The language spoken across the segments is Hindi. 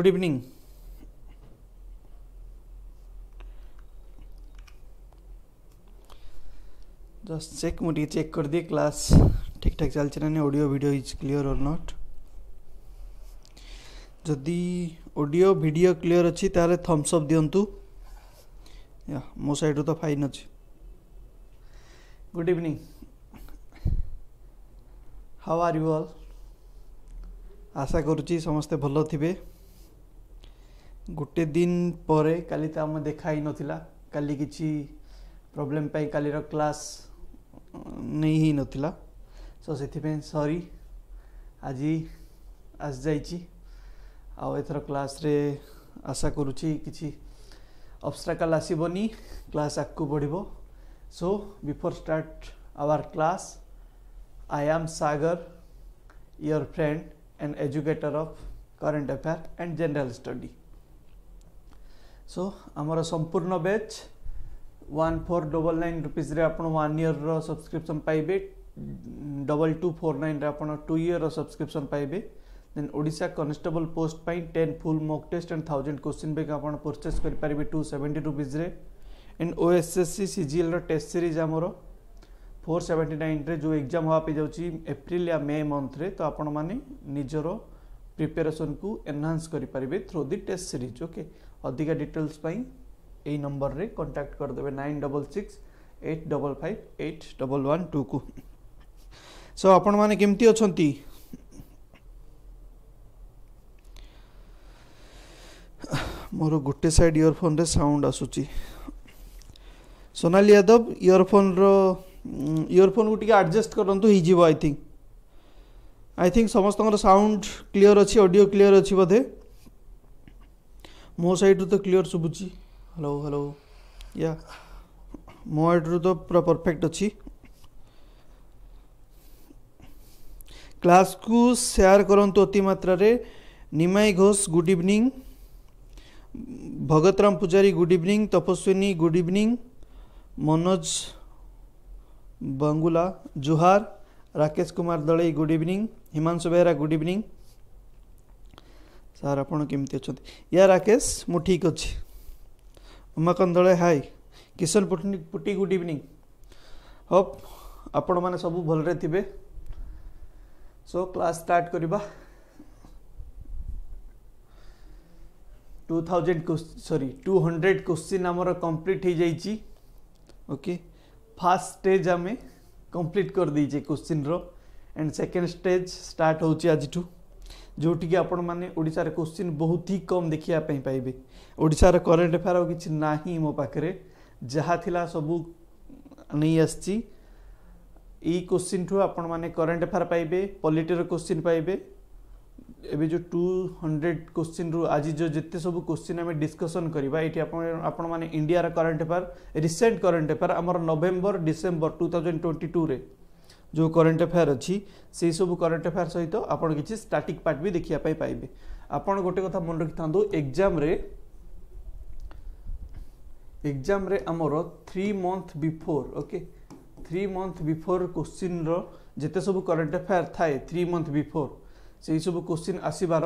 গুড ইভিনিং জাস্ট চেক ମୁଁ ଟିକେ ଚେକ୍ କରିଦିଏ କ୍ଲାସ୍ ଠିକ୍ଠାକ୍ ଚାଲିଛି ନା ନାହିଁ audio video is clear or not ଯଦି ଅଡ଼ିଓ ଭିଡ଼ିଓ କ୍ଲିଅର୍ ଅଛି ତାହେଲେ ଥମ୍ସ ଅପ୍ ଦିଅନ୍ତୁ ମୋ ସାଇଡ଼ରୁ ତ ଫାଇନ୍ ଅଛି good evening how are you all ଆଶା କରୁଛି ସମସ୍ତେ ଭଲ ଥିବେ ଗୋଟେ ଦିନ ପରେ କାଲି ତ ଆମ ଦେଖା ହେଇନଥିଲା କାଲି କିଛି ପ୍ରୋବ୍ଲେମ୍ ପାଇଁ କାଲିର କ୍ଲାସ୍ ନେଇ ହେଇନଥିଲା ସୋ ସେଥିପାଇଁ ସରି ଆଜି ଆସିଯାଇଛି ଆଉ ଏଥର କ୍ଲାସ୍ରେ ଆଶା କରୁଛି କିଛି ଅବଷ୍ଟ୍ରାକାଲ୍ ଆସିବନି କ୍ଲାସ୍ ଆଗକୁ ବଢ଼ିବ so before start our class I am Sagar your friend and educator of current affairs and general study. So आमर संपूर्ण batch one four double nine rupees one year subscription पाइबे डबल टू फोर नाइन आप टू इयर सब्सक्रिप्शन पाइबे देन ओडा constable post ten full mock test and thousand question bank आप परचेज करेंगे two seventy rupees and O S S C C G L test series आम फोर सेवेन्टी नाइन जो एक्जाम हाँपी जाऊँगी एप्रिल या मे मंथ तो आपण प्रिपेरेसन को एनहांस करेंगे through the test series okay okay? ଅଧିକା ଡିଟେଲ୍ସ ପାଇଁ ଏଇ ନମ୍ବରରେ କଣ୍ଟାକ୍ଟ କରିଦେବେ nine double six eight double five eight double one ଟୁକୁ ସୋ ଆପଣମାନେ କେମିତି ଅଛନ୍ତି ମୋର ଗୋଟେ ସାଇଡ଼୍ ଇୟରଫୋନ୍ରେ ସାଉଣ୍ଡ ଆସୁଛି ସୋନାଲି ୟାଦବ ଇୟରଫୋନ୍ର ଇୟରଫୋନ୍କୁ ଟିକେ ଆଡ଼ଜଷ୍ଟ କରନ୍ତୁ ହେଇଯିବ ଆଇ ଥିଙ୍କ ଆଇ ଥିଙ୍କ ସମସ୍ତଙ୍କର ସାଉଣ୍ଡ କ୍ଲିଅର୍ ଅଛି ଅଡ଼ିଓ କ୍ଲିଅର୍ ଅଛି ବୋଧେ ମୋ ସାଇଡ଼ରୁ ତ କ୍ଲିଅର୍ ଶୁଭୁଛି ହ୍ୟାଲୋ ହ୍ୟାଲୋ ୟା ମୋ ଆଡ଼ରୁ ତ ପୁରା ପରଫେକ୍ଟ ଅଛି କ୍ଲାସ୍କୁ ସେୟାର କରନ୍ତୁ ଅତି ମାତ୍ରାରେ Nimai Ghosh good evening Bhagatram Pujari good evening Tapaswini good evening Manoj Bangula ଜୁହାର Rakesh Kumar Dalei good evening Himanshu Behera good evening sir ଆପଣ କେମିତି ଅଛନ୍ତି ୟା ରାକେଶ ମୁଁ ଠିକ୍ ଅଛି Umakanta Dalei hi Kishan Puti Puti good evening hope ଆପଣମାନେ ସବୁ ଭଲରେ ଥିବେ ସୋ କ୍ଲାସ୍ ଷ୍ଟାର୍ଟ କରିବା two thousand sorry two hundred question ଆମର କମ୍ପ୍ଲିଟ୍ ହୋଇଯାଇଛି ଓକେ ଫାର୍ଷ୍ଟ ଷ୍ଟେଜ୍ ଆମେ କମ୍ପ୍ଲିଟ୍ କରିଦେଇଛେ କୋଶ୍ଚିନ୍ର ଆଣ୍ଡ ସେକେଣ୍ଡ ଷ୍ଟେଜ୍ ଷ୍ଟାର୍ଟ ହେଉଛି ଆଜିଠୁ ଯେଉଁଠିକି ଆପଣମାନେ ଓଡ଼ିଶାର କୋଶ୍ଚିନ୍ ବହୁତ ହି କମ୍ ଦେଖିବା ପାଇଁ ପାଇବେ ଓଡ଼ିଶାର କରେଣ୍ଟ ଆଫେୟାର୍ ଆଉ କିଛି ନାହିଁ ମୋ ପାଖରେ ଯାହା ଥିଲା ସବୁ ନେଇ ଆସିଛି ଏଇ କୋଶ୍ଚିନ୍ଠୁ ଆପଣମାନେ କରେଣ୍ଟ ଆଫେୟାର୍ ପାଇବେ ପଲିଟିର କୋଶ୍ଚିନ୍ ପାଇବେ ଏବେ ଯେଉଁ ଟୁ ହଣ୍ଡ୍ରେଡ଼ କୋଶ୍ଚିନ୍ରୁ ଆଜି ଯେଉଁ ଯେତେ ସବୁ କୋଶ୍ଚିନ୍ ଆମେ ଡିସ୍କସନ୍ କରିବା ଏଠି ଆପଣ ଆପଣମାନେ ଇଣ୍ଡିଆର current affair recent current affair ଆମର November December two thousand twenty ଟୁରେ जो करेन्ट अफेयर अच्छी से सब करेन्ट अफेयर सहित आपड़ किसी स्टाटिक पार्ट भी देखापी पाइबे ଆପଣ ଗୋଟେ କଥା ମନେ ରଖିଥାନ୍ତୁ ଏକ୍ଜାମ୍ରେ ଏକ୍ଜାମ୍ରେ ଆମର three month before okay three month before କୋଶ୍ଚିନ୍ର ଯେତେ ସବୁ କରେଣ୍ଟ ଆଫେୟାର୍ ଥାଏ ଥ୍ରୀ ମନ୍ଥ ବିଫୋର୍ ସେହିସବୁ କୋଶ୍ଚିନ୍ ଆସିବାର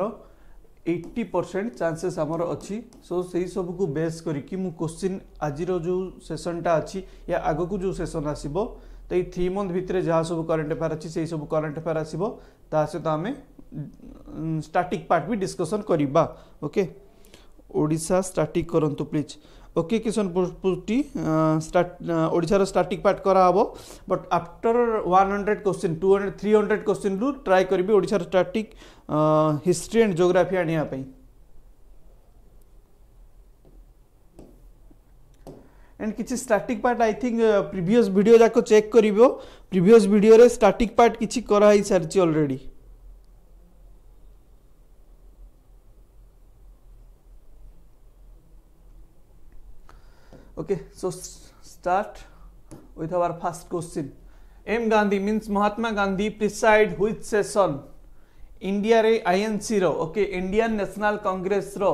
ଏଇଟି ପରସେଣ୍ଟ ଚାନ୍ସେସ୍ ଆମର ଅଛି ସୋ ସେଇ ସବୁକୁ ବେସ୍ କରିକି ମୁଁ କୋଶ୍ଚିନ୍ ଆଜିର ଯେଉଁ ସେସନ୍ଟା ଅଛି ୟା ଆଗକୁ ଯେଉଁ ସେସନ୍ ଆସିବ তো এই থ্রি মন্থ ভিতরে যা সব করেন্ট এফেয়ার আছে সেই সব করেন্ট এফেয়ার আসব তা সহ আমি স্টাটিক পার্ট বি ডিসকসন করা ওকে ওড়িশা স্টাটিক করতু প্লিজ ওকে কিষণ পুষ্টি ওড়িশার স্টাটিক পার্ট করা হব but after one hundred question two hundred three hundred question try করবি ওড়িশার স্টাটিক হিস্ট্রি আন্ড জিওগ্রাফি আনিয়া एंड किसी static part I think previous video जाको चेक कर प्रिवियस वीडियो रे स्टाटिक पार्ट किसी कराई सारी already okay so start with our first question M Gandhi means Mahatma Gandhi preside हुई सेसन इंडिया रे आईएनसी रो ओके इंडियन नेशनल कांग्रेस रो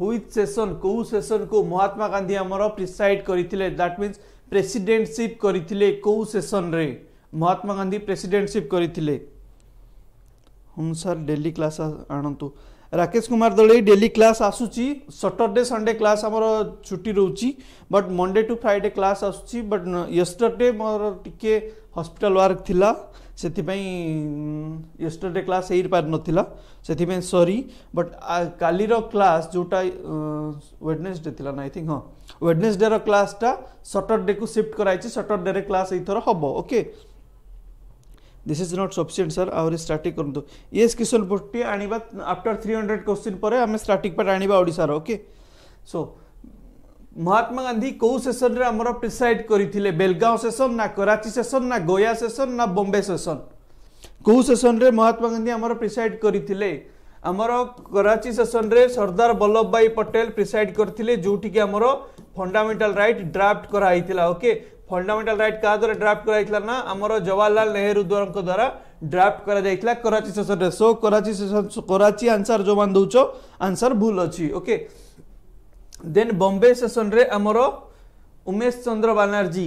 হুইচ সেসন কেউ সেসন কু মহাত্মা গান্ধী আমার প্রিসাইড করে দ্যাট মিন্স প্রেসিডেন্টশিপ করে কেউ সেসনরে মহাত্মা গান্ধী প্রেসিডেন্টশিপ করে হুম স্যার ডেলি ক্লাস আনতু রাকেশ কুমার দলই ডেলি ক্লাস আসুচি সটরডে সন্ডে ক্লাস আমার ছুটি রয়েছে but Monday to Friday class আসুচি বট ইয়েস্টরডে মোর টিকে হসপিটাল ওয়ার্ক লা ସେଥିପାଇଁ ୟେଷ୍ଟରଡେ କ୍ଲାସ୍ ହେଇପାରିନଥିଲା ସେଥିପାଇଁ ସରି ବଟ୍ କାଲିର କ୍ଲାସ୍ ଯେଉଁଟା ୱେଡ଼ନେସଡେ ଥିଲା ନା ଆଇ ଥିଙ୍କ ହଁ ୱେଡ଼ନେସଡେର କ୍ଲାସ୍ଟା ସଟରଡେକୁ ସିଫ୍ଟ କରାଯାଇଛି ସଟରଡେରେ କ୍ଲାସ୍ ଏଇଥର ହେବ okay this is not sufficient sir आहरी स्टाटिक करूँ येस किशन पोटी आणवा आफ्टर थ्री हंड्रेड क्वेश्चन पर आम स्टाटिक पार्ट आणवा ओडार ओके सो महात्मा गान्धी कि सेसन प्रिसइड गरिसन नाची सेसन नयाँ सेसन ना बम्बे सेसन कि सेसनले महात्मा गान्धी प्रिसैड गरिची सेसनले सर्दार बल्लभ जो पटे प्रिसैड गरिन्टाल रइट ड्राफ्ट गराइला ओके फण्डामेन्टाल द्वारा ड्राफ्ट गराइला जवाहरलाल नेफ्ट कराची सेसन कराची आंसर जो जोमा दो आंसर भूल अच्छु ओके ଦେନ୍ ବମ୍ବେ ସେସନରେ ଆମର ଉମେଶ ଚନ୍ଦ୍ର ବାନାର୍ଜୀ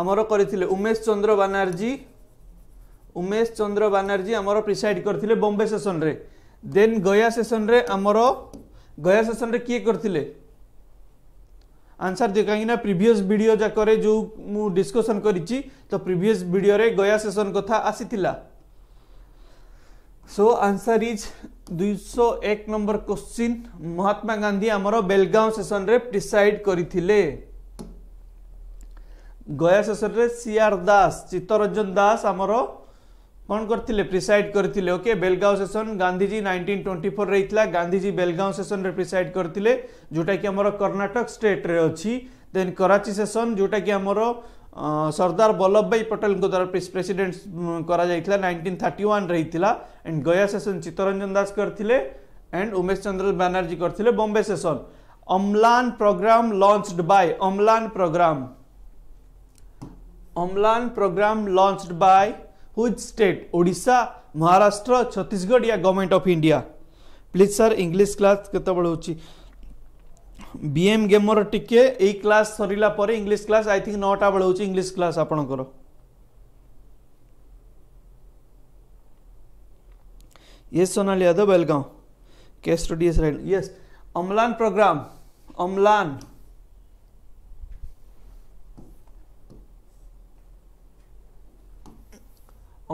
ଆମର କରିଥିଲେ ଉମେଶ ଚନ୍ଦ୍ର ବାନାର୍ଜୀ ଉମେଶ ଚନ୍ଦ୍ର ବାନାର୍ଜୀ ଆମର ପ୍ରିସାଇଡ୍ କରିଥିଲେ ବମ୍ବେ ସେସନରେ ଦେନ୍ ଗୟା ସେସନରେ ଆମର ଗୟା ସେସନରେ କିଏ କରିଥିଲେ ଆନ୍ସର ଦିଅ କାହିଁକିନା ପ୍ରିଭିୟସ୍ ଭିଡ଼ିଓ ଯାକରେ ଯେଉଁ ମୁଁ ଡିସ୍କସନ୍ କରିଛି ତ ପ୍ରିଭିୟସ୍ ଭିଡ଼ିଓରେ ଗୟା ସେସନ୍ କଥା ଆସିଥିଲା सो आंसर इज दुईश एक नंबर क्वेश्चन महात्मा गांधी आमर बेलगांव सेसन रे प्रिसाइड करते गया session C R Das Chittaranjan Das आमर कौन करते प्रिसाइड करते ओके बेलगांव सेसन गांधीजी 1924 रे इतला गांधीजी बेलगांव सेसन प्रिसाइड करते जोटा कि आमर कर्नाटक स्टेट अच्छी देन कराची सेसन जोटा कि आमर সর্দার বল্লভভাই পটেলঙ্ দ্বারা প্রেসিডেন্ট করা যাই নাইনটিন থার্টি ওয়ান্রে হয়েছিল এন্ড গয়া সেসন চিত্তরঞ্জন দাস করে এন্ড উমেশ চন্দ্র ব্যানার্জি করে Bombay session Amlan program launched by Amlan program Amlan program launched by which state Odisha Maharashtra Chhattisgarh ইয়া government of India please sir English class কেতবে হচ্ছে ବିଏମ୍ ଗେମର ଟିକେ ଏଇ କ୍ଲାସ୍ ସରିଲା ପରେ ଇଂଲିଶ କ୍ଲାସ୍ ଆଇ ଥିଙ୍କ ନଅଟା ବେଳେ ହେଉଛି ଇଂଲିଶ କ୍ଲାସ୍ ଆପଣଙ୍କର यस सोनाली यादव बेलगांव के study Israel yes Amlan program Amlan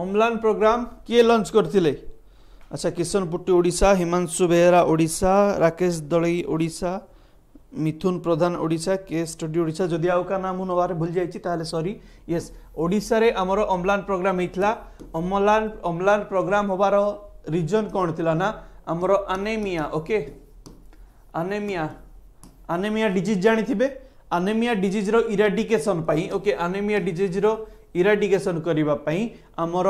Amlan program किए लॉन्च करते अच्छा किशन पुट्टी ओडिशा हिमांशु बेहरा ओडिशा राकेश दलई ओडिशा मिथुन प्रधान ओडा के स्टडी ओडा जदि आउ का नाम नबार भूल जाइए सरी येस ओडार आमर अम्लान प्रोग्राम होता अम्लान अम्लान प्रोग्राम हबार रिजन कौन थी ना आमर आनेमिया ओके आनेमिया आनेमिया डीज जानी आनेमिया डिजिज्र इराडिकेसन ओके आनेमिया डिजिज्र इराडिकेसन करने आमर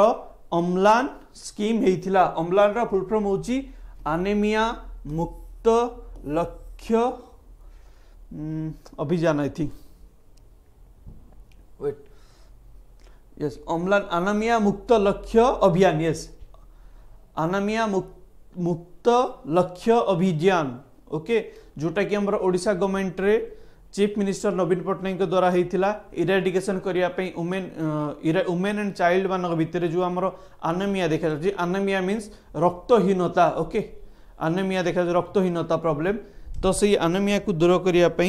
अम्लान स्कीम होता अम्लान फुलफर्म हूँ आनेमिया Mukt Lakshya Abhiyan I think wait yes Amlan anaemia Mukt Lakshya अभियान यस अनामिया मुक्त लक्ष्य अभियान ओके जोटा कि आम ओडा गवर्नमेंट रे चीफ मिनिस्टर नवीन पट्टनायक द्वारा होता इराडिकेसन करने वुमेन वुमेन एंड चाइल्ड मान भितर जो आम आनेमिया देखा जाए आनेमिया मीन्स रक्तहीनता ओके आनेमिया देखा जाए रक्तहीनता प्रोब्लेम तो से अनमिया को दूर करने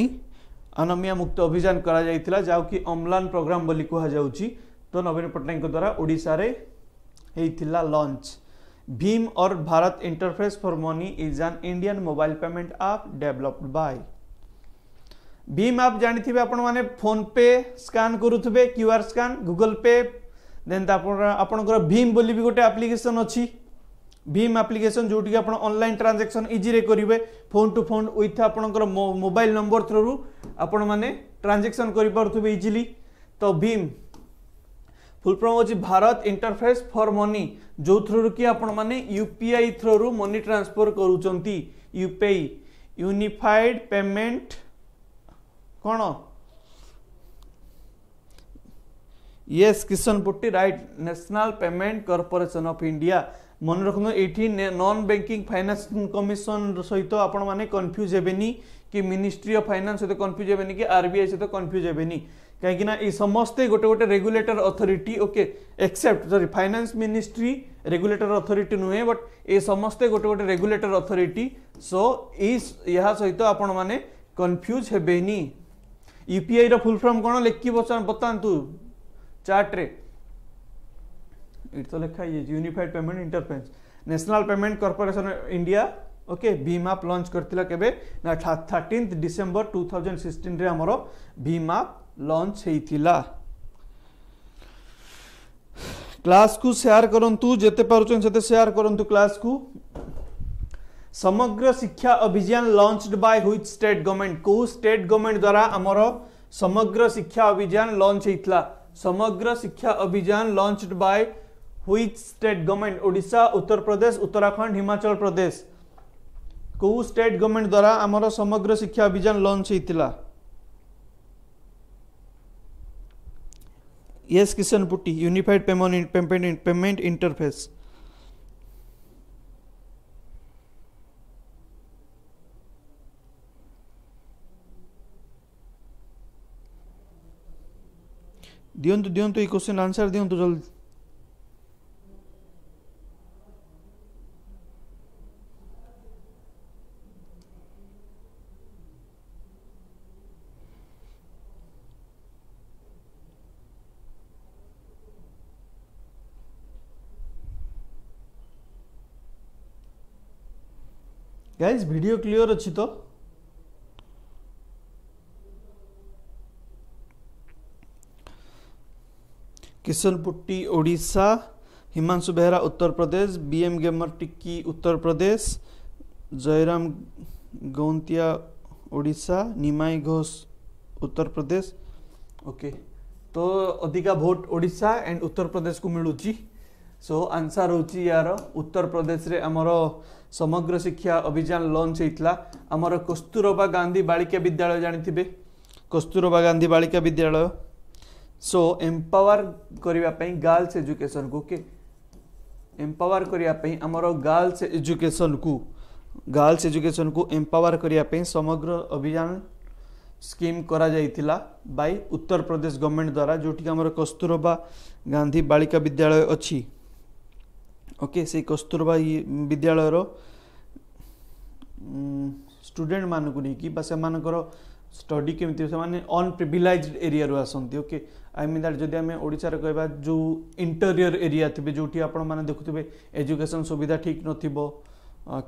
अनमिया मुक्त अभियान करा कि अम्लान प्रोग्राम बोली कह तो नवीन पट्टनायक द्वारा ओडारे लंच भीम और Bharat interface for money is an Indian mobile payment app developed by भीम आप जानते हैं आपण मैंने फोनपे स्कान करूबे Q R scan Google Pay then आपण भीम बोली भी गोटे आप्लिकेसन अच्छी भीम आप्लिकेसन जो आपल ट्रांजाक्शन इजी करेंगे फोन टू फोन ओथ आपंकर मोबाइल नंबर थ्रु आपण मैंने ट्रांजाक्शन करें इजिली तो भीम फुल फुलप्रम हो भारत इंटरफेस फॉर मनी जो थ्रु कि आपने यूपीआई थ्रु मनी ट्रांसफर करूपीआई यूपीआई यूनिफाइड पेमेंट कौन yes Kishan Putti right National Payment Corporation of India ମନେ ରଖନ୍ତୁ ଏଇଠି ନନ୍ ବ୍ୟାଙ୍କିଂ ଫାଇନାନ୍ସ କମିଶନ ସହିତ ଆପଣମାନେ କନଫ୍ୟୁଜ୍ ହେବେନି କି ମିନିଷ୍ଟ୍ରି ଅଫ୍ ଫାଇନାନ୍ସ ସହିତ କନଫ୍ୟୁଜ୍ ହେବେନି କି ଆର୍ ବି ଆଇ ସହିତ କନଫ୍ୟୁଜ୍ ହେବେନି କାହିଁକିନା ଏଇ ସମସ୍ତେ ଗୋଟେ ଗୋଟେ regulator authority okay except sorry finance ministry regulator authority ନୁହେଁ ବଟ୍ ଏ ସମସ୍ତେ ଗୋଟେ ଗୋଟେ ରେଗୁଲେଟର ଅଥରିଟି ସୋ ଏଇ ଏହା ସହିତ ଆପଣମାନେ କନଫ୍ୟୁଜ୍ ହେବେନି ୟୁପିଆଇର ଫୁଲ୍ ଫର୍ମ କ'ଣ ଲେଖିବ ବତାନ୍ତୁ ଚାର୍ଟରେ तो लिखा ही unified payment interface National Payment Corporation India okay भीम आप लंच कर thirteenth December two thousand sixteen भीम आप लंच होता क्लास को सेयार करूँ जिते पार्टी सेयार करूँ क्लास को Samagra Shiksha Abhiyan launched by which state government कौ स्टेट गवर्नमेंट द्वारा आमर समग्र शिक्षा अभियान लंच होता Samagra Shiksha Abhiyan launched by which state government Odisha Uttar Pradesh Uttarakhand Himachal Pradesh कौ स्टेट गवर्नमेंट द्वारा आम समग्र शिक्षा अभियान लंच होता yes Kishan Putti unified payment interface दिखाई दियंतु क्वेश्चन आंसर दिखाई जल्दी गाइज वीडियो क्लीयर अच्छी तो किशन पुट्टी ओडिशा हिमांशु बेहरा उत्तर प्रदेश बीएम गेमर टिक्की उत्तर प्रदेश जयराम गौंतिया ओडिशा निमाई घोष उत्तर प्रदेश ओके तो अधिका भोट ओडिशा एंड उत्तर प्रदेश को मिलूँ सो आंसर हूँ यार उत्तर प्रदेश में आमर समग्र शिक्षा अभियान लंच होता आमर कस्तूरबा गांधी बालिका विद्यालय जानते कस्तूरबा गांधी बालिका विद्यालय सो एम्पावर करने गर्ल्स एजुकेशन को के एम्पावर करने आमर गर्ल्स एजुकेशन को गर्ल्स एजुकेशन को एम्पावर करने समग्र अभियान स्कीम करा जाइला बाय उत्तर प्रदेश गवर्नमेंट द्वारा जो कि कस्तूरबा गांधी बालिका विद्यालय अच्छी ଓକେ ସେଇ କସ୍ତୁରବା ବିଦ୍ୟାଳୟର ଷ୍ଟୁଡେଣ୍ଟମାନଙ୍କୁ ନେଇକି ବା ସେମାନଙ୍କର ଷ୍ଟଡି କେମିତି ସେମାନେ ଅନ୍ପ୍ରିଭିଲାଇଜ୍ ଏରିଆରୁ ଆସନ୍ତି ଓକେ ଆଇ ମିନ୍ ଦ୍ୟାଟ୍ ଯଦି ଆମେ ଓଡ଼ିଶାରେ କହିବା ଯେଉଁ ଇଣ୍ଟରିୟର ଏରିଆ ଥିବେ ଯେଉଁଠି ଆପଣମାନେ ଦେଖୁଥିବେ ଏଜୁକେସନ୍ ସୁବିଧା ଠିକ୍ ନଥିବ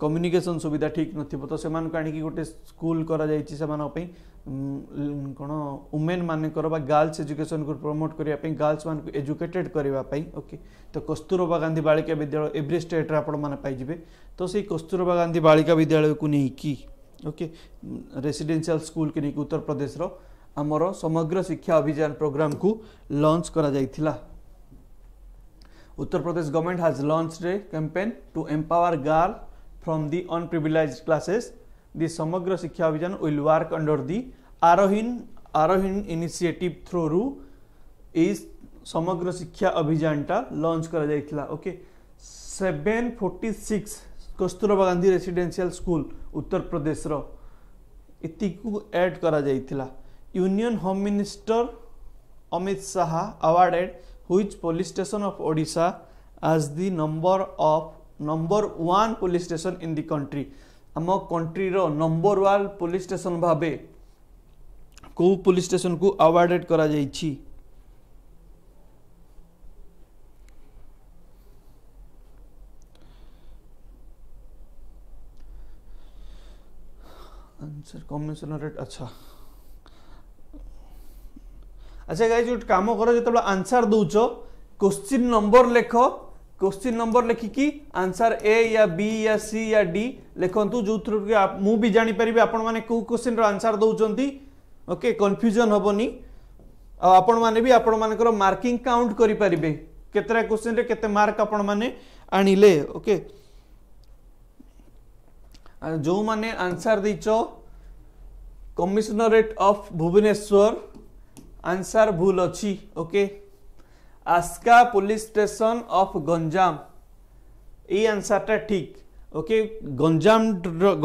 କମ୍ୟୁନିକେସନ୍ ସୁବିଧା ଠିକ୍ ନଥିବ ତ ସେମାନଙ୍କୁ ଆଣିକି ଗୋଟେ ସ୍କୁଲ କରାଯାଇଛି ସେମାନଙ୍କ ପାଇଁ कौन वुमेन मानक गर्ल्स एजुकेशन को प्रमोट करने गर्ल्स मान एजुकेटेड करने ओके तो कस्तूरबा गांधी बालिका विद्यालय एव्री स्टेट आपजे तो से कस्तूरबा गांधी बालिका विद्यालय को लेकिन ओके रेसीडेल स्कूल के नहीं उत्तर प्रदेश आमर समग्र शिक्षा अभियान प्रोग्राम को लंच कर Uttar Pradesh government has launch campaign to empower girl from the unprivileged classes the Samagra Sikha Abhijan will work under the Arohin Arohin initiative through is Samagra Sikha Abhijan ta launch करा जाइथिला okay 746 Kasturba Gandhi residential school Uttar Pradesh रो इतिकु ऐड करा जाइथिला union home minister Amit Saha awarded which police station of Odisha as the number of number one police station in the country. ଆମ କଣ୍ଟ୍ରିର ନମ୍ବର ୱାନ୍ ପୋଲିସ ଷ୍ଟେସନ ଭାବେ କେଉଁ ପୋଲିସ ଷ୍ଟେସନକୁ ଆୱାର୍ଡେଡ଼ କରାଯାଇଛି আনসার কমিশনারেট আচ্ছা আচ্ছা গাইজ গোটে কাম কর যেতবে আনসার দৌছ কোশ্চিন নম্বর লেখ क्वेश्चन नंबर लिखिकी आंसर ए या बी या सी या डी लिखतु जो थ्रू मु भी जानीपर क्वेश्चन रनसर दौरान ओके कन्फ्यूजन हेनी आपण मैंने भी आपण मानकर मार्किंग काउंट करें केतटा क्वेश्चन के मार्क आपण मैंने आणले ओके जो मैंने आंसर देच कमिशनरेट अफ भुवनेश्वर आंसर भूल अच्छी okay Aska police station of Ganjam এই আনসারটা ঠিক ওকে গঞ্জাম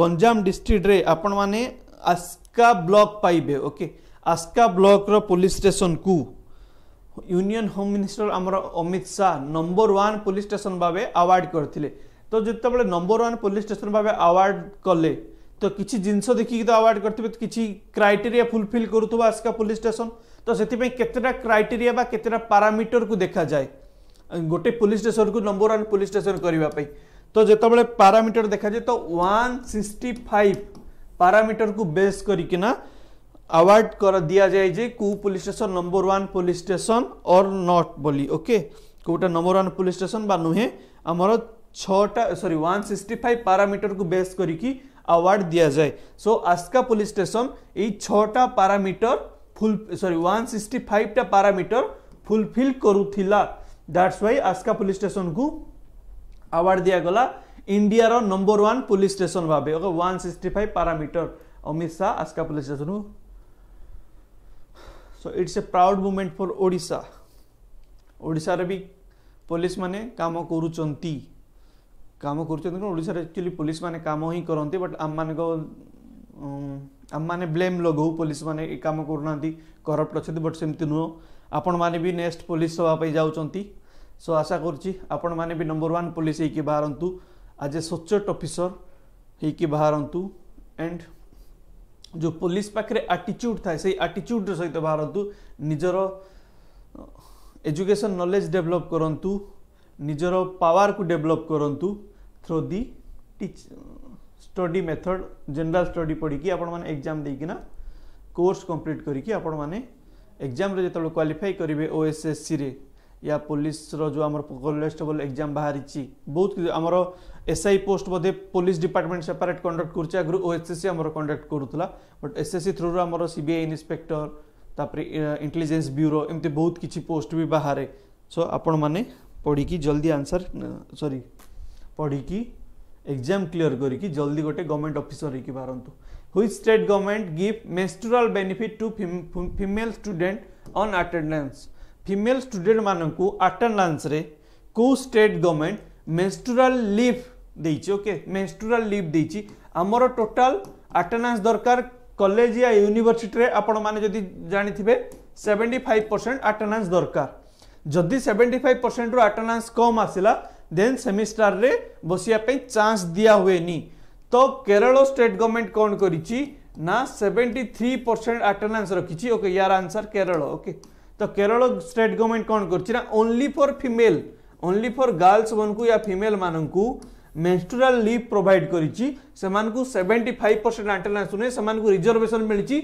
গঞ্জাম ডিস্ট্রিক্টরে আপন মানে আসকা ব্লক পাইবে ওকে আসকা ব্লকর পুলিশ স্টেশন কু ইউনিয়ন হোম মিনিষ্টর আমার Amit Shah number one police station ভাবে আওয়ার্ড করে তো যেতবে নম্বর ওয়ান পুলিশ স্টেশন ভাবে আওয়ার্ড কলে তো কিছু জিনিস দেখি তো আওয়ার্ড করতে কিছু ক্রাইটেরিয়া ফুলফিল করুবা আসকা পুলিশ স্টেশন ତ ସେଥିପାଇଁ କେତେଟା କ୍ରାଇଟେରିଆ ବା କେତେଟା ପାରାମିଟରକୁ ଦେଖାଯାଏ ଗୋଟେ ପୋଲିସ୍ ଷ୍ଟେସନକୁ ନମ୍ବର ୱାନ୍ ପୋଲିସ୍ ଷ୍ଟେସନ କରିବା ପାଇଁ ତ ଯେତେବେଳେ ପାରାମିଟର ଦେଖାଯାଏ ତ ୱାନ୍ ସିକ୍ସଟି ଫାଇଭ୍ ପାରାମିଟରକୁ ବେସ୍ କରିକିନା ଆୱାର୍ଡ କର ଦିଆଯାଏ ଯେ କେଉଁ police station number one police station or not ବୋଲି ଓକେ କେଉଁଟା ନମ୍ବର ୱାନ୍ ପୋଲିସ୍ ଷ୍ଟେସନ ବା ନୁହେଁ ଆମର ଛଅଟା ସରି ୱାନ୍ ସିକ୍ସଟି ଫାଇଭ୍ ପାରାମିଟରକୁ ବେସ୍ କରିକି ଆୱାର୍ଡ ଦିଆଯାଏ ସୋ ଆସ୍କା ପୋଲିସ୍ ଷ୍ଟେସନ ଏଇ ଛଅଟା ପାରାମିଟର फुल सॉरी 165 টা প্যারামিটার ফুলফিল করু থিলা that's why Aska police station কো अवार्ड দিয়া গলা ইন্ডিয়াৰ নম্বৰ 1 পুলিশ স্টেশন ভাবে 165 প্যারামিটার অমিতা Aska police station so it's a proud moment for Odisha ওড়िसाৰো বি পুলিশ মানে কাম কৰুচନ୍ତି কাম কৰুচেন ওড়िसाৰ একচুয়ালি পুলিশ মানে কামই কৰন্তি বাট আম মানে গো आम मैंने ब्लेम लगो पुलिस मैंने ये कम करूना करप्ट अच्छा बट सेमती नुह आपण मैंने भी नेक्स्ट पुलिस सेवाई जाऊँच सो आशा करुँ मैंने भी नंबर वन पुलिस होकर बाहरतु आज ए सोचट अफिसर होकर एंड जो पुलिस पाखे आटीच्यूड थाए से आटीच्यूड्र सहित बाहर निजर एजुकेशन नलेज डेभलप करूँ निजर पावर को डेभलप करूँ through the teach study method general study पढ़ी आपण एग्जाम देकिना कोर्स कम्प्लीट करके आपण एक्जाम जो क्वाफाई करेंगे ओ एस एस सी या पुलिस रो जो आम कॉन्स्टेबल एग्जाम बाहरी बहुत आम एस आई पोस्ट बोधे पुलिस डिपार्टमेंट सेपरेट कंडक्ट कर आगु ओ एस एस सी आम कंडक्ट करूला but S S C through आम सीबीआई इन्स्पेक्टर तापर इंटेलीजेन्स ब्यूरो एमती बहुत किसी पोस्ट भी बाहर सो आपण मैंने पढ़ी जल्दी आंसर सॉरी पढ़ी exam क्लीयर करके जल्दी गोटे गवर्नमेंट ऑफिसर होकर बाहर हुई state government give menstrual benefit to female student on attendance female student मानक आटेंडान्स को स्टेट गवर्नमेंट मेस्टुराल लिव दे ओके लिव दे आमर टोटाल आटेंडान्स दरकार कलेज या यूनिवर्सीटी आपण मैंने हैं सेवेन्टी फाइव परसेंट आटेंडान्स दरकार जदि सेवेन्टी फाइव परसेंट आटेडान्स कम आसला देन सेमिस्टर रे बसिया चांस दिया हुए नी तो केरल स्टेट गवर्नमेंट कौन कर ना 73 परसेंट अटेंडेंस रखी ओके यार आंसर केरल ओके तो केरल स्टेट गवर्नमेंट कौन कर only for female only for girls मन को या फीमेल मानक को मेन्स्टुराल लिव प्रोभाइड कर सेवेन्टी फाइव परसेंट आटेनान्स नुहे रिजर्वेशन मिली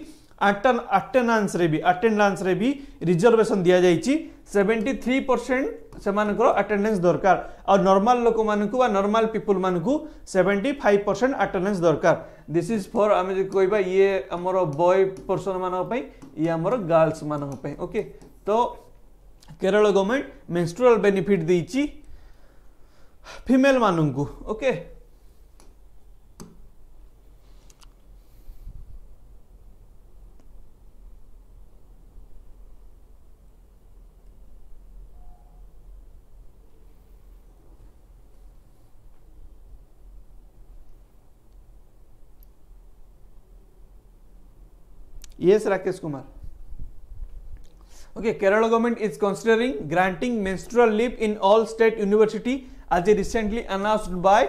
आटेनान्स भी आटेनान्स भी रिजर्वेशन दि जाएगी सेवेन्टी थ्री परसेंट से आटेडेन्स दरकार आ नर्माल लोक मानक नर्माल पीपुल मानक सेवेन्टी फाइव परसेंट आटेडेन्स दरकार दिस इज फर आम कह ये आम बय पर्सन मानी ये आम गर्ल्स मानी ओके तो केरल गवर्नमेंट मेन्स्ट्रोराल बेनिफिट दे फिमेल मानक okay yes rakesh kumar okay kerala government is considering granting menstrual leave in all state university as recently announced by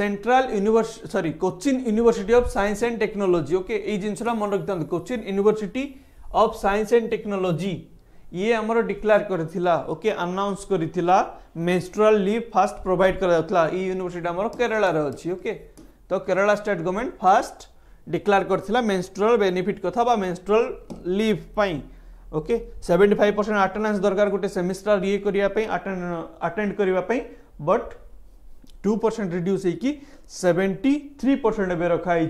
central university sorry cochin university of science and technology okay ei jinsu ra mon rakhithantu cochin university of science and technology ये आम डिक्लेयर करथिला ओके अनाउंस करथिला मेंस्ट्रुअल लीव फास्ट प्रोवाइड करा जातला ई यूनिवर्सिटी हमर केरला रे अछि ओके तो Kerala state government first declare कर मेन्स्ट्रोल बेनिफिट कथ मेन्स्ट्रोल लिवपी okay seventy five percent attendance दरकार गोटे सेमिस्ट्राल ये आटेड करने बट टू परसेंट रिड्यूस हो सेवेन्टी थ्री परसेंट ए रखाई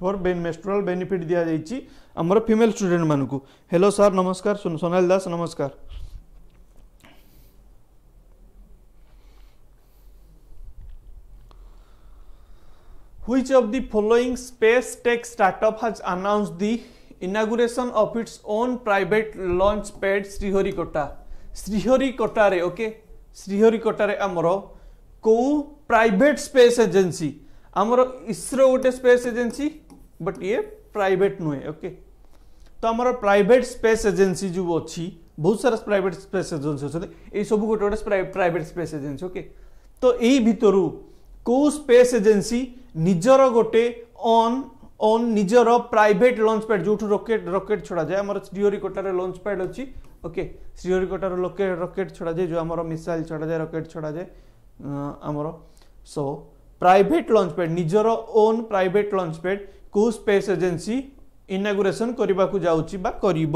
फर मेस्ट्रोल बेनिफिट दि जाइए आमर फिमेल स्टूडेंट मानक हेलो सर नमस्कार सोनाल दास नमस्कार Which of the following space tech startup has announced the inauguration of its own private launch pad Sriharikota ଶ୍ରୀହରିକୋଟାରେ ଓକେ ଶ୍ରୀହରିକୋଟାରେ ଆମର କେଉଁ ପ୍ରାଇଭେଟ୍ ସ୍ପେସ୍ ଏଜେନ୍ସି ଆମର ଇସ୍ରୋ ଗୋଟେ ସ୍ପେସ୍ ଏଜେନ୍ସି ବଟ୍ ଇଏ ପ୍ରାଇଭେଟ୍ ନୁହେଁ ଓକେ ତ ଆମର ପ୍ରାଇଭେଟ୍ ସ୍ପେସ୍ ଏଜେନ୍ସି ଯେଉଁ ଅଛି ବହୁତ ସାରା ପ୍ରାଇଭେଟ୍ ସ୍ପେସ୍ ଏଜେନ୍ସି ଅଛନ୍ତି ଏଇସବୁ ଗୋଟେ ଗୋଟେ ପ୍ରାଇଭେଟ୍ ସ୍ପେସ୍ ଏଜେନ୍ସି ଓକେ ତ ଏଇ ଭିତରୁ କେଉଁ ସ୍ପେସ୍ ଏଜେନ୍ସି ନିଜର ଗୋଟେ ଅନ୍ ଅନ୍ ନିଜର ପ୍ରାଇଭେଟ୍ ଲଞ୍ଚ ପ୍ୟାଡ୍ ଯେଉଁଠୁ ରକେଟ୍ ରକେଟ୍ ଛଡ଼ାଯାଏ ଆମର ଶ୍ରୀହରିକୋଟାରେ ଲଞ୍ଚ ପ୍ୟାଡ୍ ଅଛି ଓକେ ଶ୍ରୀହରିକୋଟାର ରକେଟ୍ ଛଡ଼ାଯାଏ ଯେଉଁ ଆମର ମିସାଇଲ୍ ଛଡ଼ାଯାଏ ରକେଟ୍ ଛଡ଼ାଯାଏ ଆମର ସୋ ପ୍ରାଇଭେଟ୍ ଲଞ୍ଚ ପ୍ୟାଡ୍ ନିଜର ଓନ୍ ପ୍ରାଇଭେଟ୍ ଲଞ୍ଚ ପ୍ୟାଡ୍ କେଉଁ ସ୍ପେସ୍ ଏଜେନ୍ସି ଇନାଗୁରେସନ୍ କରିବାକୁ ଯାଉଛି ବା କରିବ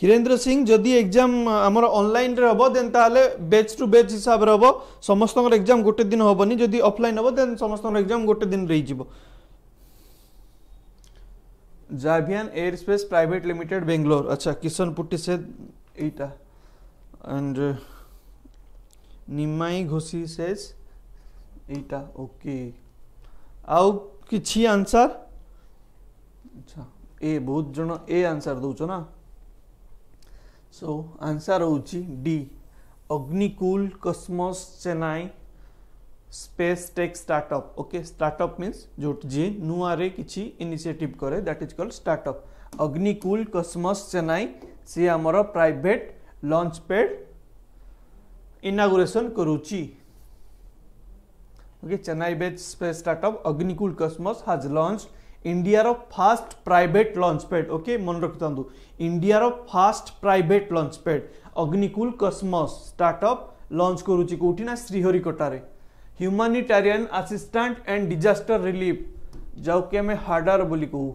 हिरेन्द्र सिंह जदि एग्जाम आम अनल हम देन ताले बेच टू बेच हिसाब से हम समस्त एग्जाम गोटे दिन हमें जब अफल हम दे समस्त एग्जाम गोटे दिन रही जाभियान air space private limited Bangalore अच्छा किशन पुट्टी सेद यहाँ एंड निमाई घोषी से यहाँ ओके आउ कि आंसर अच्छा ए बहुत जन ए आंसर दूचना so answer D Agnikul Cosmos Chennai space tech startup okay startup means जो जी नुआर किसी इनिसीएटिव कै that is called startup Agnikul Cosmos Chennai सी आम प्राइट लंच पेड इनागोरेसन करुच्ची okay Chennai based space startup Agnikul Cosmos has launched India first private launch pad okay मन रखि था India first private launch pad Agnikul Cosmos startup launch करोटिना श्रीहरिकोटार humanitarian assistant and disaster relief जाओ कि आम हार्डार बोली कहू